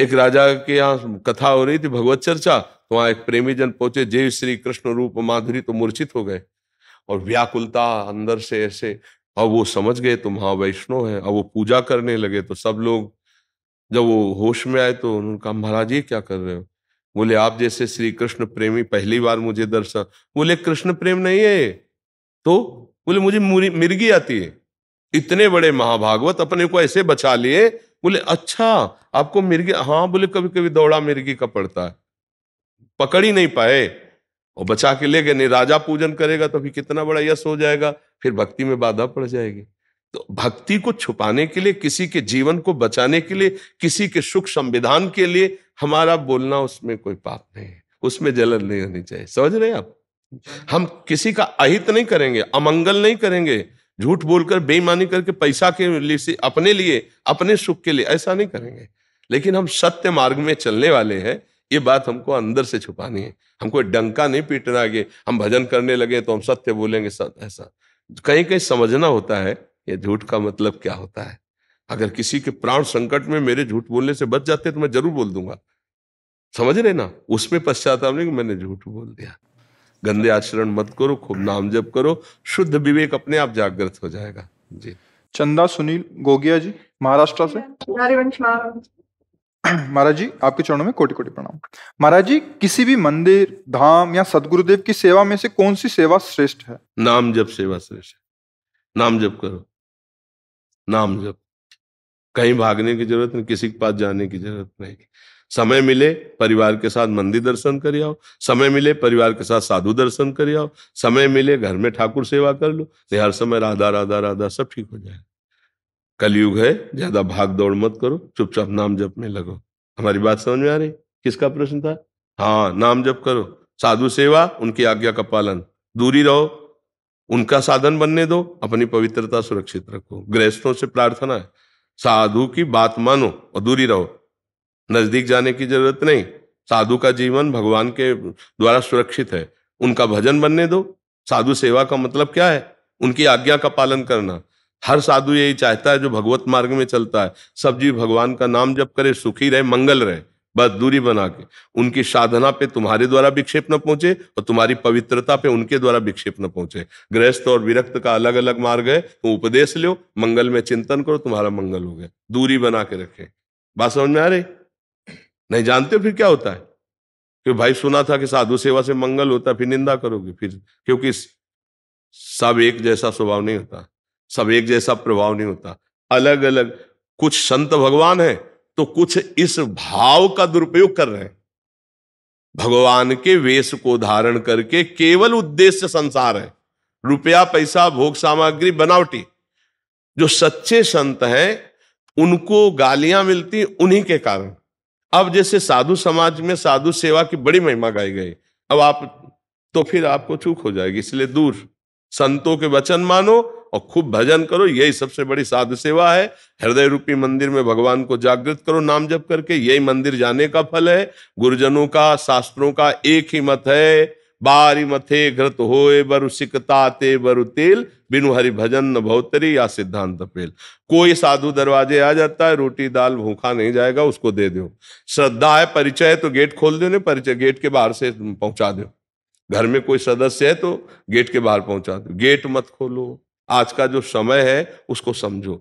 Speaker 2: एक राजा के यहाँ कथा हो रही थी भगवत चर्चा तो वहां एक प्रेमी जन पहुंचे जय श्री कृष्ण रूप माधुरी तो मूर्छित हो गए और व्याकुलता अंदर से ऐसे अब वो समझ गए तो महा वैष्णव है अब वो पूजा करने लगे तो सब लोग जब वो होश में आए तो उन्होंने कहा महाराज ये क्या कर रहे हो बोले आप जैसे श्री कृष्ण प्रेमी पहली बार मुझे दर्शन बोले कृष्ण प्रेम नहीं है तो बोले मुझे मिर्गी आती है इतने बड़े महाभागवत अपने को ऐसे बचा लिए बोले अच्छा आपको मिर्गी हाँ बोले कभी कभी दौड़ा मिर्गी का पड़ता है पकड़ ही नहीं पाए और बचा के ले गए नहीं राजा पूजन करेगा तो फिर कितना बड़ा यश हो जाएगा फिर भक्ति में बाधा पड़ जाएगी तो भक्ति को छुपाने के लिए किसी के जीवन को बचाने के लिए किसी के सुख संविधान के लिए हमारा बोलना उसमें कोई पाप नहीं है उसमें जलन नहीं होनी चाहिए समझ रहे आप हम किसी का अहित नहीं करेंगे अमंगल नहीं करेंगे झूठ बोलकर बेईमानी करके पैसा के लिए अपने लिए अपने सुख के लिए ऐसा नहीं करेंगे लेकिन हम सत्य मार्ग में चलने वाले हैं ये बात हमको अंदर से छुपानी है हमको डंका नहीं पीटना आगे हम भजन करने लगे तो हम सत्य बोलेंगे सत्य ऐसा कहीं कहीं समझना होता है ये झूठ का मतलब क्या होता है अगर किसी के प्राण संकट में मेरे झूठ बोलने से बच जाते तो मैं जरूर बोल दूंगा समझ रहे ना उसमें पश्चाताप नहीं कि मैंने झूठ बोल दिया गंदे आचरण मत करो खूब नाम जप करो शुद्ध विवेक अपने आप जागृत हो जाएगा जी चंदा सुनील गोगिया जी
Speaker 1: महाराष्ट्र से महाराज जी आपके चरणों में कोटि कोटि प्रणाम महाराज जी किसी भी मंदिर धाम या सदगुरुदेव की सेवा में से कौन सी सेवा श्रेष्ठ है
Speaker 2: नाम जप सेवा श्रेष्ठ नाम जप करो नाम जप कहीं भागने की जरूरत नहीं किसी के पास जाने की जरूरत नहीं समय मिले परिवार के साथ मंदिर दर्शन कर आओ समय मिले परिवार के साथ साधु दर्शन कर आओ समय मिले घर में ठाकुर सेवा कर लो नहीं हर समय राधा राधा राधा सब ठीक हो जाए कलयुग है ज्यादा भाग दौड़ मत करो चुपचाप नाम जप में लगो हमारी बात समझ में आ रही किसका प्रश्न था हाँ नाम जप करो साधु सेवा उनकी आज्ञा का पालन दूरी रहो उनका साधन बनने दो अपनी पवित्रता सुरक्षित रखो गृहस्थों से प्रार्थना है साधु की बात मानो और दूरी रहो नजदीक जाने की जरूरत नहीं साधु का जीवन भगवान के द्वारा सुरक्षित है उनका भजन बनने दो साधु सेवा का मतलब क्या है उनकी आज्ञा का पालन करना हर साधु यही चाहता है जो भगवत मार्ग में चलता है सब जीव भगवान का नाम जप करे सुखी रहे मंगल रहे बस दूरी बना के उनकी साधना पे तुम्हारे द्वारा विक्षेप न पहुंचे और तुम्हारी पवित्रता पे उनके द्वारा विक्षेप न पहुंचे गृहस्थ और विरक्त का अलग अलग मार्ग है तुम उपदेश लो मंगल में चिंतन करो तुम्हारा मंगल हो गया दूरी बना के रखे बात समझ में आ रही नहीं जानते फिर क्या होता है कि भाई सुना था कि साधु सेवा से मंगल होता है फिर निंदा करोगे फिर क्योंकि सब एक जैसा स्वभाव नहीं होता सब एक जैसा प्रभाव नहीं होता अलग अलग कुछ संत भगवान है तो कुछ इस भाव का दुरुपयोग कर रहे हैं भगवान के वेश को धारण करके केवल उद्देश्य संसार है रुपया पैसा भोग सामग्री बनावटी जो सच्चे संत हैं उनको गालियां मिलती उन्हीं के कारण अब जैसे साधु समाज में साधु सेवा की बड़ी महिमा गाई गई अब आप तो फिर आपको चूक हो जाएगी इसलिए दूर संतों के वचन मानो और खूब भजन करो यही सबसे बड़ी साधु सेवा है हृदय रूपी मंदिर में भगवान को जागृत करो नाम जप करके यही मंदिर जाने का फल है गुरुजनों का शास्त्रों का एक ही मत है बारी मथे घृत होए बरु बरु तेल बिनु हरि भजन न भौतरी या सिद्धांत पेल कोई साधु दरवाजे आ जाता है रोटी दाल भूखा नहीं जाएगा उसको दे दो श्रद्धा है परिचय है तो गेट खोल दो परिचय गेट के बाहर से पहुंचा दो घर में कोई सदस्य है तो गेट के बाहर पहुंचा दो गेट मत खोलो आज का जो समय है उसको समझो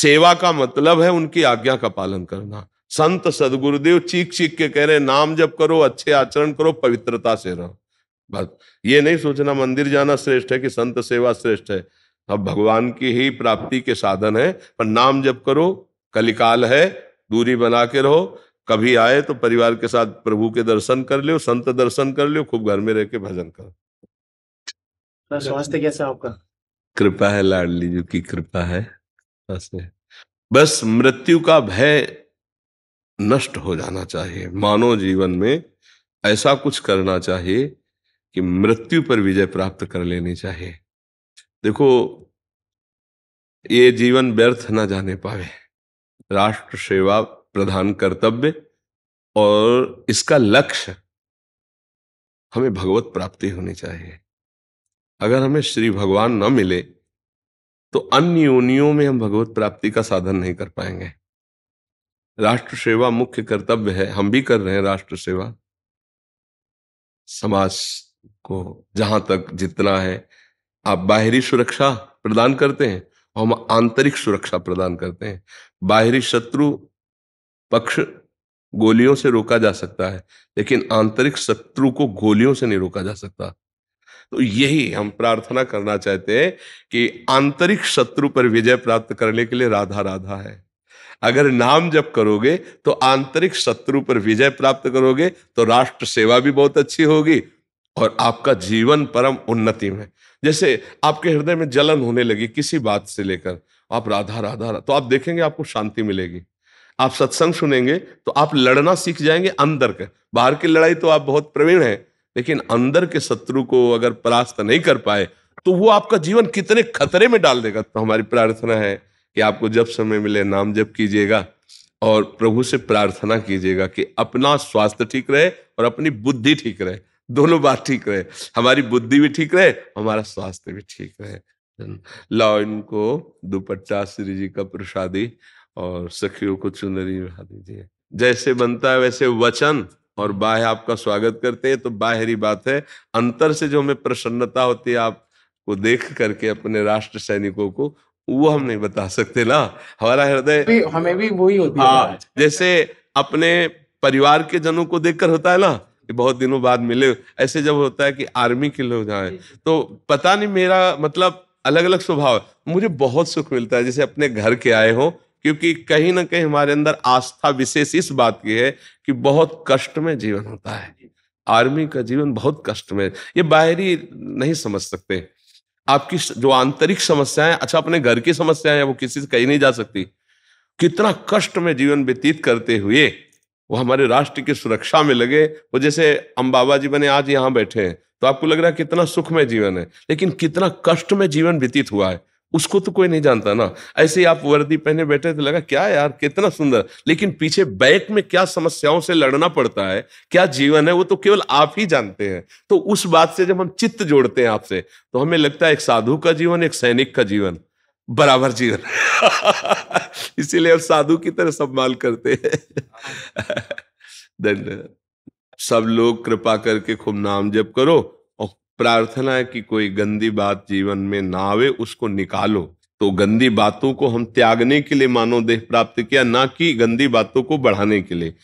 Speaker 2: सेवा का मतलब है उनकी आज्ञा का पालन करना संत सदगुरुदेव चीख चीख के कह रहे नाम जब करो अच्छे आचरण करो पवित्रता से रहो बस ये नहीं सोचना मंदिर जाना श्रेष्ठ है कि संत सेवा श्रेष्ठ है अब भगवान की ही प्राप्ति के साधन है पर नाम जप करो कलिकाल है दूरी बना के रहो कभी आए तो परिवार के साथ प्रभु के दर्शन कर लियो संत दर्शन कर लियो खूब घर में रह के भजन
Speaker 1: करो स्वास्थ्य कैसा आपका
Speaker 2: कृपा है लाडली जी की कृपा है बस मृत्यु का भय नष्ट हो जाना चाहिए मानव जीवन में ऐसा कुछ करना चाहिए कि मृत्यु पर विजय प्राप्त कर लेनी चाहिए देखो ये जीवन व्यर्थ ना जाने पावे राष्ट्र सेवा प्रधान कर्तव्य और इसका लक्ष्य हमें भगवत प्राप्ति होनी चाहिए अगर हमें श्री भगवान न मिले तो अन्य योनियों में हम भगवत प्राप्ति का साधन नहीं कर पाएंगे राष्ट्र सेवा मुख्य कर्तव्य है हम भी कर रहे हैं राष्ट्र सेवा समाज को जहां तक जितना है आप बाहरी सुरक्षा प्रदान करते हैं और हम आंतरिक सुरक्षा प्रदान करते हैं बाहरी शत्रु पक्ष गोलियों से रोका जा सकता है लेकिन आंतरिक शत्रु को गोलियों से नहीं रोका जा सकता तो यही हम प्रार्थना करना चाहते हैं कि आंतरिक शत्रु पर विजय प्राप्त करने के लिए राधा राधा है अगर नाम जब करोगे तो आंतरिक शत्रु पर विजय प्राप्त करोगे तो राष्ट्र सेवा भी बहुत अच्छी होगी और आपका जीवन परम उन्नति में जैसे आपके हृदय में जलन होने लगी किसी बात से लेकर आप राधा राधा तो आप देखेंगे आपको शांति मिलेगी आप सत्संग सुनेंगे तो आप लड़ना सीख जाएंगे अंदर के बाहर की लड़ाई तो आप बहुत प्रवीण हैं लेकिन अंदर के शत्रु को अगर परास्त नहीं कर पाए तो वो आपका जीवन कितने खतरे में डाल देगा तो हमारी प्रार्थना है कि आपको जब समय मिले नाम जप कीजिएगा और प्रभु से प्रार्थना कीजिएगा कि अपना स्वास्थ्य ठीक रहे और अपनी बुद्धि ठीक रहे दोनों बात ठीक रहे हमारी बुद्धि भी ठीक रहे हमारा स्वास्थ्य भी ठीक रहे लाओ इनको दुपट्टा श्री जी का प्रसादी और सखियों को चुनरी बढ़ा दीजिए जैसे बनता है वैसे वचन और बाह्य आपका स्वागत करते हैं तो बाहरी बात है अंतर से जो हमें प्रसन्नता होती है आपको देख करके अपने राष्ट्र सैनिकों को वो हम नहीं बता सकते ना हमारा हृदय हमें भी वही होता है हाँ, जैसे अपने परिवार के जनों को देखकर होता है ना कि बहुत दिनों बाद मिले ऐसे जब होता है कि आर्मी के लोग जाए तो पता नहीं मेरा मतलब अलग अलग स्वभाव मुझे बहुत सुख मिलता है जैसे अपने घर के आए हो क्योंकि कहीं ना कहीं हमारे अंदर आस्था विशेष इस बात की है कि बहुत कष्ट में जीवन होता है आर्मी का जीवन बहुत कष्ट में ये बाहरी नहीं समझ सकते आपकी जो आंतरिक समस्याएं अच्छा अपने घर की समस्याएं वो किसी से कहीं नहीं जा सकती कितना कष्ट में जीवन व्यतीत करते हुए वो हमारे राष्ट्र की सुरक्षा में लगे वो जैसे हम बाबा जी बने आज यहाँ बैठे हैं तो आपको लग रहा है कितना सुखमय जीवन है लेकिन कितना कष्ट में जीवन व्यतीत हुआ है उसको तो कोई नहीं जानता ना ऐसे ही आप वर्दी पहने बैठे तो लगा क्या यार कितना सुंदर लेकिन पीछे बैक में क्या समस्याओं से लड़ना पड़ता है क्या जीवन है वो तो केवल आप ही जानते हैं तो उस बात से जब हम चित्त जोड़ते हैं आपसे तो हमें लगता है एक साधु का जीवन एक सैनिक का जीवन बराबर जीवन इसीलिए हम साधु की तरह सम्मान करते हैं सब लोग कृपा करके खूब नाम जप करो और प्रार्थना है कि कोई गंदी बात जीवन में ना आवे उसको निकालो तो गंदी बातों को हम त्यागने के लिए मानव देह प्राप्त किया ना कि गंदी बातों को बढ़ाने के लिए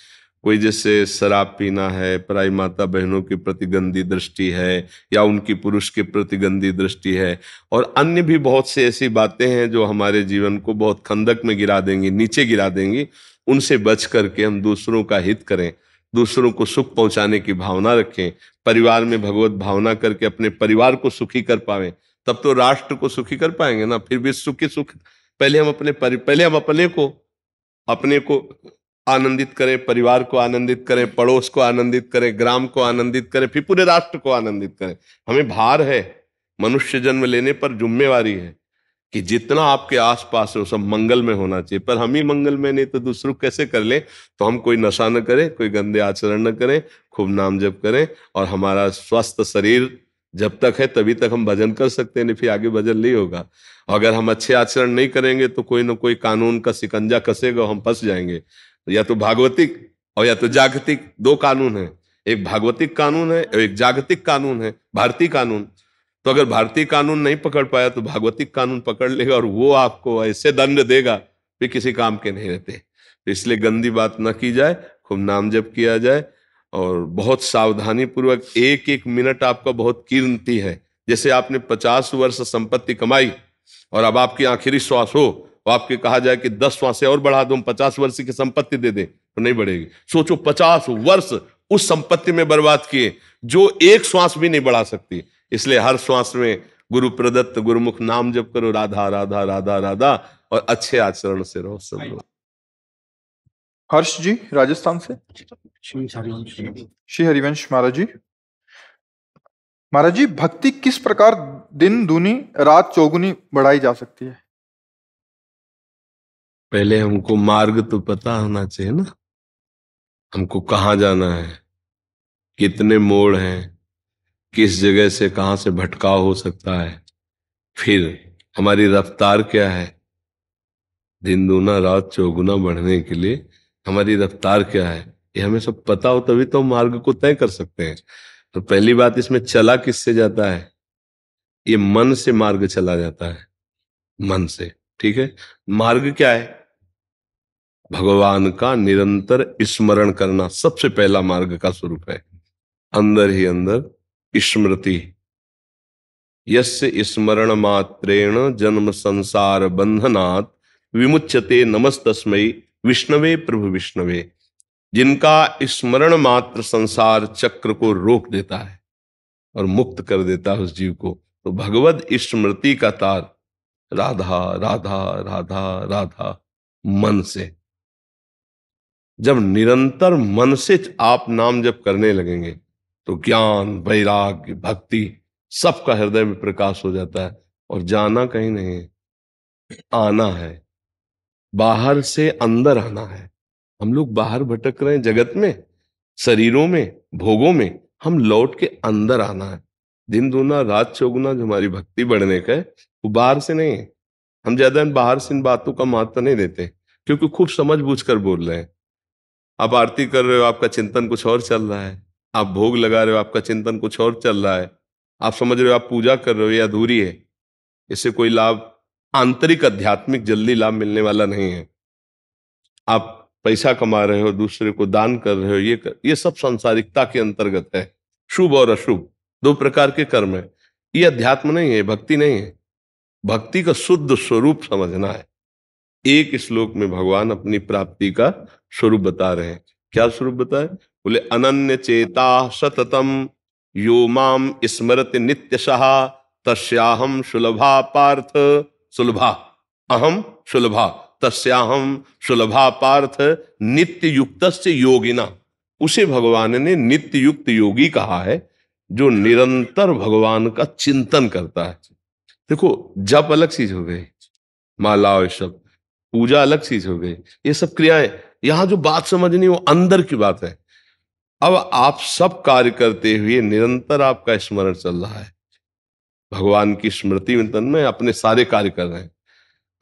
Speaker 2: कोई जैसे शराब पीना है पराई माता बहनों के प्रति गंदी दृष्टि है या उनकी पुरुष के प्रति गंदी दृष्टि है और अन्य भी बहुत से ऐसी बातें हैं जो हमारे जीवन को बहुत खंदक में गिरा देंगी नीचे गिरा देंगी उनसे बच करके हम दूसरों का हित करें दूसरों को सुख पहुंचाने की भावना रखें परिवार में भगवत भावना करके अपने परिवार को सुखी कर पाएं तब तो राष्ट्र को सुखी कर पाएंगे ना फिर भी सुखी सुख पहले हम अपने परि... पहले हम अपने को अपने को आनंदित करें परिवार को आनंदित करें पड़ोस को आनंदित करें ग्राम को आनंदित करें फिर पूरे राष्ट्र को आनंदित करें हमें भार है मनुष्य जन्म लेने पर जुम्मेवारी है कि जितना आपके आसपास है वो सब मंगल में होना चाहिए पर हम ही मंगल में नहीं तो दूसरों कैसे कर ले तो हम कोई नशा न करें कोई गंदे आचरण न करें खूब नाम जप करें और हमारा स्वस्थ शरीर जब तक है तभी तक हम भजन कर सकते हैं नहीं फिर आगे भजन नहीं होगा अगर हम अच्छे आचरण नहीं करेंगे तो कोई ना कोई कानून का सिकंजा कसेगा हम फंस जाएंगे या तो भागवतिक और या तो जागतिक दो कानून है एक भागवतिक कानून है और एक जागतिक कानून है भारतीय कानून तो अगर भारतीय कानून नहीं पकड़ पाया तो भागवतिक कानून पकड़ लेगा और वो आपको ऐसे दंड देगा कि किसी काम के नहीं रहते तो इसलिए गंदी बात ना की जाए खूब नाम जप किया जाए और बहुत सावधानी पूर्वक एक एक मिनट आपका बहुत कीमती है जैसे आपने पचास वर्ष संपत्ति कमाई और अब आपकी आखिरी श्वास हो बाप आपके कहा जाए कि दस वर्ष और बढ़ा दो हम पचास वर्ष की संपत्ति दे दे तो नहीं बढ़ेगी सोचो पचास वर्ष उस संपत्ति में बर्बाद किए जो एक श्वास भी नहीं बढ़ा सकती इसलिए हर श्वास में गुरु प्रदत्त गुरुमुख नाम जप करो राधा राधा राधा राधा और अच्छे आचरण से रहो सब लोग
Speaker 1: हर्ष जी राजस्थान से श्री हरिवंश महाराज जी महाराज जी भक्ति किस प्रकार दिन दूनी रात चौगुनी बढ़ाई जा सकती है
Speaker 2: पहले हमको मार्ग तो पता होना चाहिए ना हमको कहाँ जाना है कितने मोड़ हैं किस जगह से कहाँ से भटकाव हो सकता है फिर हमारी रफ्तार क्या है दिन दूना रात चौगुना बढ़ने के लिए हमारी रफ्तार क्या है ये हमें सब पता हो तभी तो हम मार्ग को तय कर सकते हैं तो पहली बात इसमें चला किससे जाता है ये मन से मार्ग चला जाता है मन से ठीक है मार्ग क्या है भगवान का निरंतर स्मरण करना सबसे पहला मार्ग का स्वरूप है अंदर ही अंदर स्मृति यस्य स्मरण मात्रेण जन्म संसार बंधनात् विमुच्यते नमस्तस्मै विष्णवे प्रभु विष्णवे जिनका स्मरण मात्र संसार चक्र को रोक देता है और मुक्त कर देता है उस जीव को तो भगवत स्मृति का तार राधा राधा राधा राधा मन से जब निरंतर मन से आप नाम जब करने लगेंगे तो ज्ञान वैराग्य भक्ति सबका हृदय में प्रकाश हो जाता है और जाना कहीं नहीं है आना है बाहर से अंदर आना है हम लोग बाहर भटक रहे हैं जगत में शरीरों में भोगों में हम लौट के अंदर आना है दिन दूना रात चौगुना जो हमारी भक्ति बढ़ने का है वो बाहर से नहीं है हम ज्यादा बाहर से इन बातों का महत्व नहीं देते क्योंकि खूब समझ बूझ कर बोल रहे हैं आप आरती कर रहे हो आपका चिंतन कुछ और चल रहा है आप भोग लगा रहे हो आपका चिंतन कुछ और चल रहा है आप समझ रहे हो आप पूजा कर रहे हो या अधूरी है इससे कोई लाभ आंतरिक आध्यात्मिक जल्दी लाभ मिलने वाला नहीं है आप पैसा कमा रहे हो दूसरे को दान कर रहे हो ये कर, ये सब सांसारिकता के अंतर्गत है शुभ और अशुभ दो प्रकार के कर्म है ये अध्यात्म नहीं है भक्ति नहीं है भक्ति का शुद्ध स्वरूप समझना है एक श्लोक में भगवान अपनी प्राप्ति का स्वरूप बता रहे हैं क्या स्वरूप बताए बोले अनन्य चेता सततम यो माम स्मृत नित्य तस्याहम सुलभा पार्थ सुलभा अहम सुलभा तस्याहम सुलभा पार्थ नित्य युक्त योगिना उसे भगवान ने नित्य युक्त योगी कहा है जो निरंतर भगवान का चिंतन करता है देखो जप अलग चीज हो गई माला और शब्द पूजा अलग चीज हो गई ये सब क्रियाएं यहां जो बात समझनी वो अंदर की बात है अब आप सब कार्य करते हुए निरंतर आपका स्मरण चल रहा है भगवान की स्मृति विंतन में अपने सारे कार्य कर रहे हैं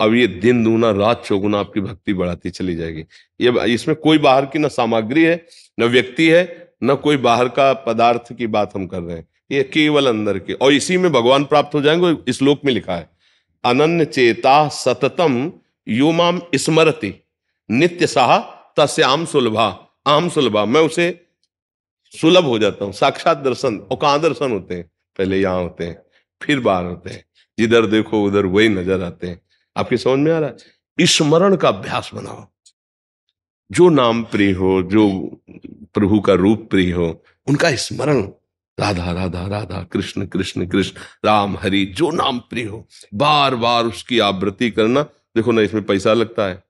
Speaker 2: अब ये दिन दूना रात चौगुना आपकी भक्ति बढ़ाती चली जाएगी ये इसमें कोई बाहर की ना सामग्री है न व्यक्ति है न कोई बाहर का पदार्थ की बात हम कर रहे हैं ये केवल अंदर के और इसी में भगवान प्राप्त हो जाएंगे इस श्लोक में लिखा है अनन्य चेता सततम यूमाम स्मरति नित्य साहा तस्याम सुलभा आम सुलभा मैं उसे सुलभ हो जाता हूँ साक्षात दर्शन और कहाँ दर्शन होते हैं पहले यहाँ होते हैं फिर बाहर होते हैं जिधर देखो उधर वही नजर आते हैं आपकी समझ में आ रहा है स्मरण का अभ्यास बनाओ जो नाम प्रिय हो जो प्रभु का रूप प्रिय हो उनका स्मरण राधा राधा राधा कृष्ण कृष्ण कृष्ण राम हरि जो नाम प्रिय हो बार बार उसकी आवृत्ति करना देखो ना इसमें पैसा लगता है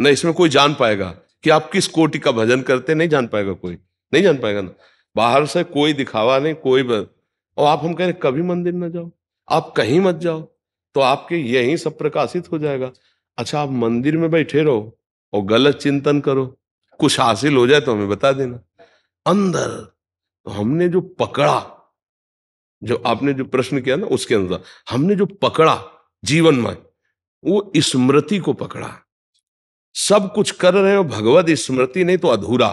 Speaker 2: ना इसमें कोई जान पाएगा कि आप किस कोटि का भजन करते नहीं जान पाएगा कोई नहीं जान पाएगा ना बाहर से कोई दिखावा नहीं कोई ब... और आप हम कह रहे कभी मंदिर ना जाओ आप कहीं मत जाओ तो आपके यही सब प्रकाशित हो जाएगा अच्छा आप मंदिर में बैठे रहो और गलत चिंतन करो कुछ हासिल हो जाए तो हमें बता देना अंदर तो हमने जो पकड़ा जो आपने जो प्रश्न किया ना उसके अनुसार हमने जो पकड़ा जीवन में वो स्मृति को पकड़ा सब कुछ कर रहे हो भगवत स्मृति नहीं तो अधूरा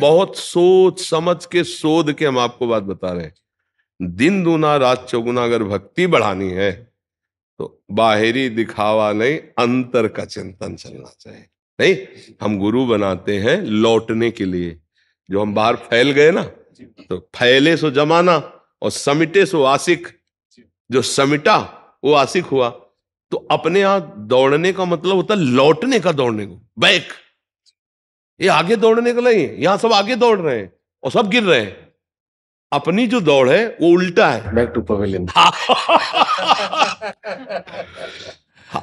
Speaker 2: बहुत सोच समझ के शोध के हम आपको बात बता रहे हैं दिन दुना रात चौगुना अगर भक्ति बढ़ानी है तो बाहरी दिखावा नहीं अंतर का चिंतन चलना चाहिए नहीं हम गुरु बनाते हैं लौटने के लिए जो हम बाहर फैल गए ना तो फैले सो जमाना और समिटे सो आसिक जो समिटा वो आसिक हुआ तो अपने यहां दौड़ने का मतलब होता है लौटने का दौड़ने को बैक ये आगे दौड़ने का नहीं यहां सब आगे दौड़ रहे हैं और सब गिर रहे हैं अपनी जो दौड़ है वो उल्टा है बैक टू पवेलियन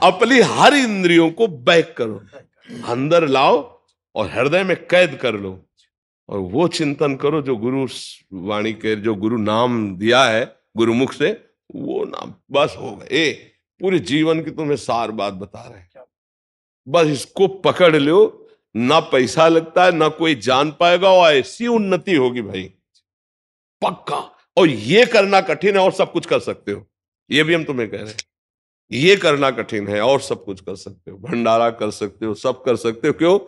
Speaker 2: अपनी हर इंद्रियों को बैक करो अंदर लाओ और हृदय में कैद कर लो और वो चिंतन करो जो गुरु वाणी के जो गुरु नाम दिया है गुरुमुख से वो नाम बस हो गए पूरे जीवन की तुम्हें सार बात बता रहे हैं बस इसको पकड़ लो ना पैसा लगता है ना कोई जान पाएगा और ऐसी उन्नति होगी भाई पक्का और ये करना कठिन है और सब कुछ कर सकते हो ये भी हम तुम्हें कह रहे हैं ये करना कठिन है और सब कुछ कर सकते हो भंडारा कर सकते हो सब कर सकते हो क्यों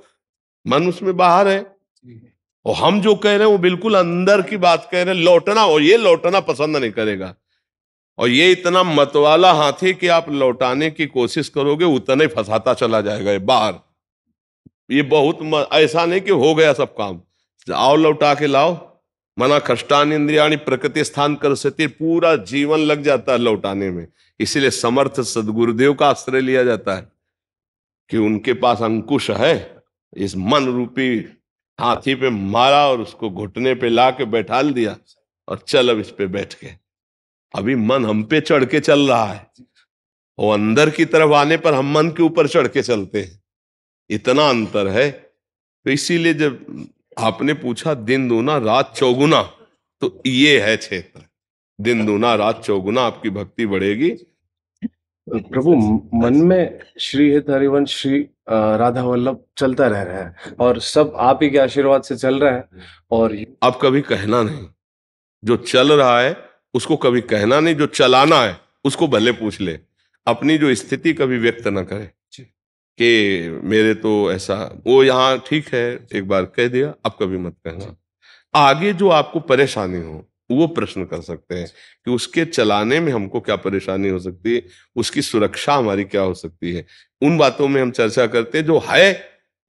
Speaker 2: मन उसमें बाहर है और हम जो कह रहे हैं वो बिल्कुल अंदर की बात कह रहे हैं लौटना और ये लौटना पसंद नहीं करेगा और ये इतना मतवाला हाथी कि आप लौटाने की कोशिश करोगे उतना ही फंसाता चला जाएगा ये बाहर ये बहुत ऐसा नहीं कि हो गया सब काम आओ लौटा के लाओ मना कष्टान इंद्रिया प्रकृति स्थान कर सकती पूरा जीवन लग जाता है लौटाने में इसीलिए समर्थ सदगुरुदेव का आश्रय लिया जाता है कि उनके पास अंकुश है इस मन रूपी हाथी पे मारा और उसको घुटने पे ला के बैठा दिया और चल अब इस पे बैठ के अभी मन हम पे चढ़ के चल रहा है और अंदर की तरफ आने पर हम मन के ऊपर चढ़ के चलते हैं इतना अंतर है तो इसीलिए जब आपने पूछा दिन दूना रात चौगुना तो ये है क्षेत्र दिन दूना रात चौगुना आपकी भक्ति बढ़ेगी प्रभु मन में श्री हित हरिवंश श्री राधा वल्लभ चलता रह रहा है और सब आप ही के आशीर्वाद से चल रहा है और आप कभी कहना नहीं जो चल रहा है उसको कभी कहना नहीं जो चलाना है उसको भले पूछ ले अपनी जो स्थिति कभी व्यक्त ना करे कि मेरे तो ऐसा वो यहाँ ठीक है एक बार कह दिया अब कभी मत कहना आगे जो आपको परेशानी हो वो प्रश्न कर सकते हैं कि उसके चलाने में हमको क्या परेशानी हो सकती है उसकी सुरक्षा हमारी क्या हो सकती है उन बातों में हम चर्चा करते हैं जो है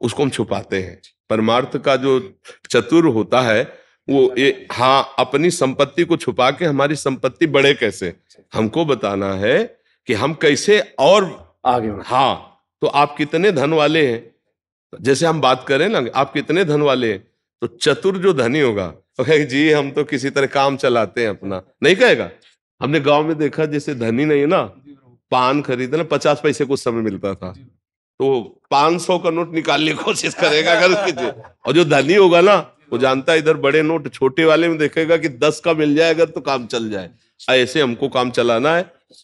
Speaker 2: उसको हम छुपाते हैं परमार्थ का जो चतुर होता है वो ये हाँ अपनी संपत्ति को छुपा के हमारी संपत्ति बढ़े कैसे हमको बताना है कि हम कैसे और आगे हाँ तो आप कितने धन वाले हैं जैसे हम बात करें ना आप कितने धन वाले हैं तो चतुर जो धनी होगा तो कहेगा जी हम तो किसी तरह काम चलाते हैं अपना नहीं कहेगा हमने गांव में देखा जैसे धनी नहीं ना पान खरीदना पचास पैसे कुछ समय मिलता था तो पांच सौ का नोट निकालने की कोशिश करेगा अगर और जो धनी होगा ना वो जानता है इधर बड़े नोट छोटे वाले में देखेगा कि दस का मिल जाए अगर तो काम चल जाए हाँ, ऐसे हमको काम चलाना है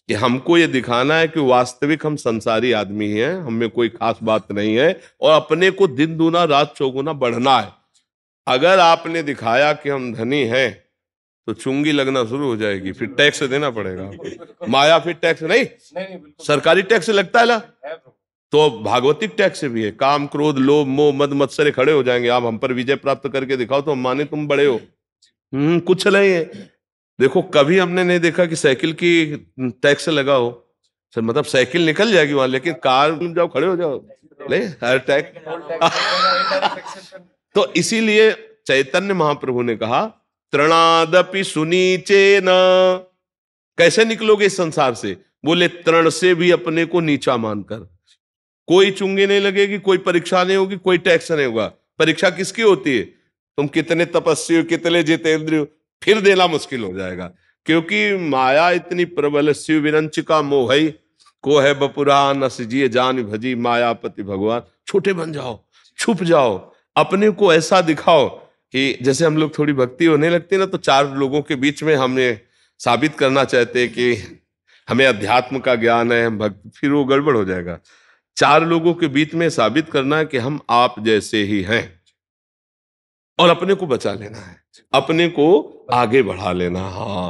Speaker 2: कि हमको ये दिखाना है कि वास्तविक हम संसारी आदमी हैं हमें कोई खास बात नहीं है और अपने को दिन दूना रात चौगुना बढ़ना है अगर आपने दिखाया कि हम धनी हैं तो चुंगी लगना शुरू हो जाएगी फिर टैक्स देना पड़ेगा माया फिर टैक्स नहीं, नहीं, नहीं सरकारी टैक्स लगता है ना तो भागवतिक टैक्स भी है काम क्रोध लोभ मोह मद मत्सरे खड़े हो जाएंगे आप हम पर विजय प्राप्त करके दिखाओ तो हम माने तुम बड़े हो हम्म कुछ नहीं है देखो कभी हमने नहीं देखा कि साइकिल की टैक्स लगा हो सर मतलब साइकिल निकल जाएगी वहां लेकिन कार तुम जाओ खड़े हो जाओ ले हर टैक्स तो इसीलिए चैतन्य महाप्रभु ने कहा तृणादपि सुनीचे न कैसे निकलोगे इस संसार से बोले तृण से भी अपने को नीचा मानकर कोई चुंगी नहीं लगेगी कोई परीक्षा नहीं होगी कोई टैक्स नहीं होगा परीक्षा किसकी होती है तुम कितने तपस्वी हो कितने जितेंद्र हो फिर देना मुश्किल हो जाएगा क्योंकि माया इतनी प्रबल शिव विरंच का मोहई को है बपुरा नस जान भजी मायापति भगवान छोटे बन जाओ छुप जाओ अपने को ऐसा दिखाओ कि जैसे हम लोग थोड़ी भक्ति होने लगती है ना तो चार लोगों के बीच में हमने साबित करना चाहते हैं कि हमें अध्यात्म का ज्ञान है हम भक्ति फिर वो गड़बड़ हो जाएगा चार लोगों के बीच में साबित करना है कि हम आप जैसे ही हैं और अपने को बचा लेना है अपने को आगे बढ़ा लेना हाँ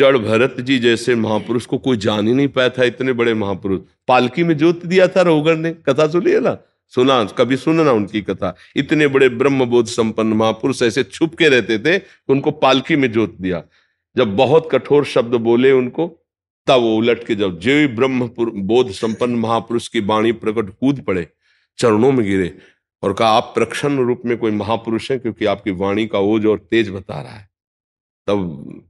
Speaker 2: जड़ भरत जी जैसे महापुरुष को कोई जान ही नहीं पाया था इतने बड़े महापुरुष पालकी में जोत दिया था रोहगर ने कथा सुनिए ना सुना कभी सुनना उनकी कथा इतने बड़े ब्रह्मबोध संपन्न महापुरुष ऐसे छुप के रहते थे उनको पालकी में जोत दिया जब बहुत कठोर शब्द बोले उनको तब वो उलट के जब जय ब्रह्म बोध संपन्न महापुरुष की वाणी प्रकट कूद पड़े चरणों में गिरे और कहा आप प्रक्षण रूप में कोई महापुरुष हैं क्योंकि आपकी वाणी का ओज और तेज बता रहा है तब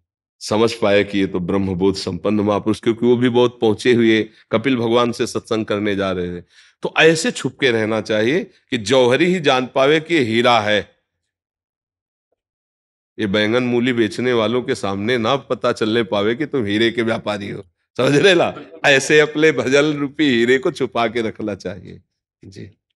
Speaker 2: समझ पाए कि ये तो ब्रह्म बोध संपन्न महापुरुष क्योंकि वो भी बहुत पहुंचे हुए कपिल भगवान से सत्संग करने जा रहे हैं तो ऐसे छुपके रहना चाहिए कि जौहरी ही जान पावे कि हीरा है ये बैंगन मूली बेचने वालों के सामने ना पता चलने पावे कि तुम हीरे के व्यापारी हो समझ रहे ला ऐसे अपने भजन रूपी हीरे को छुपा के रखना चाहिए जी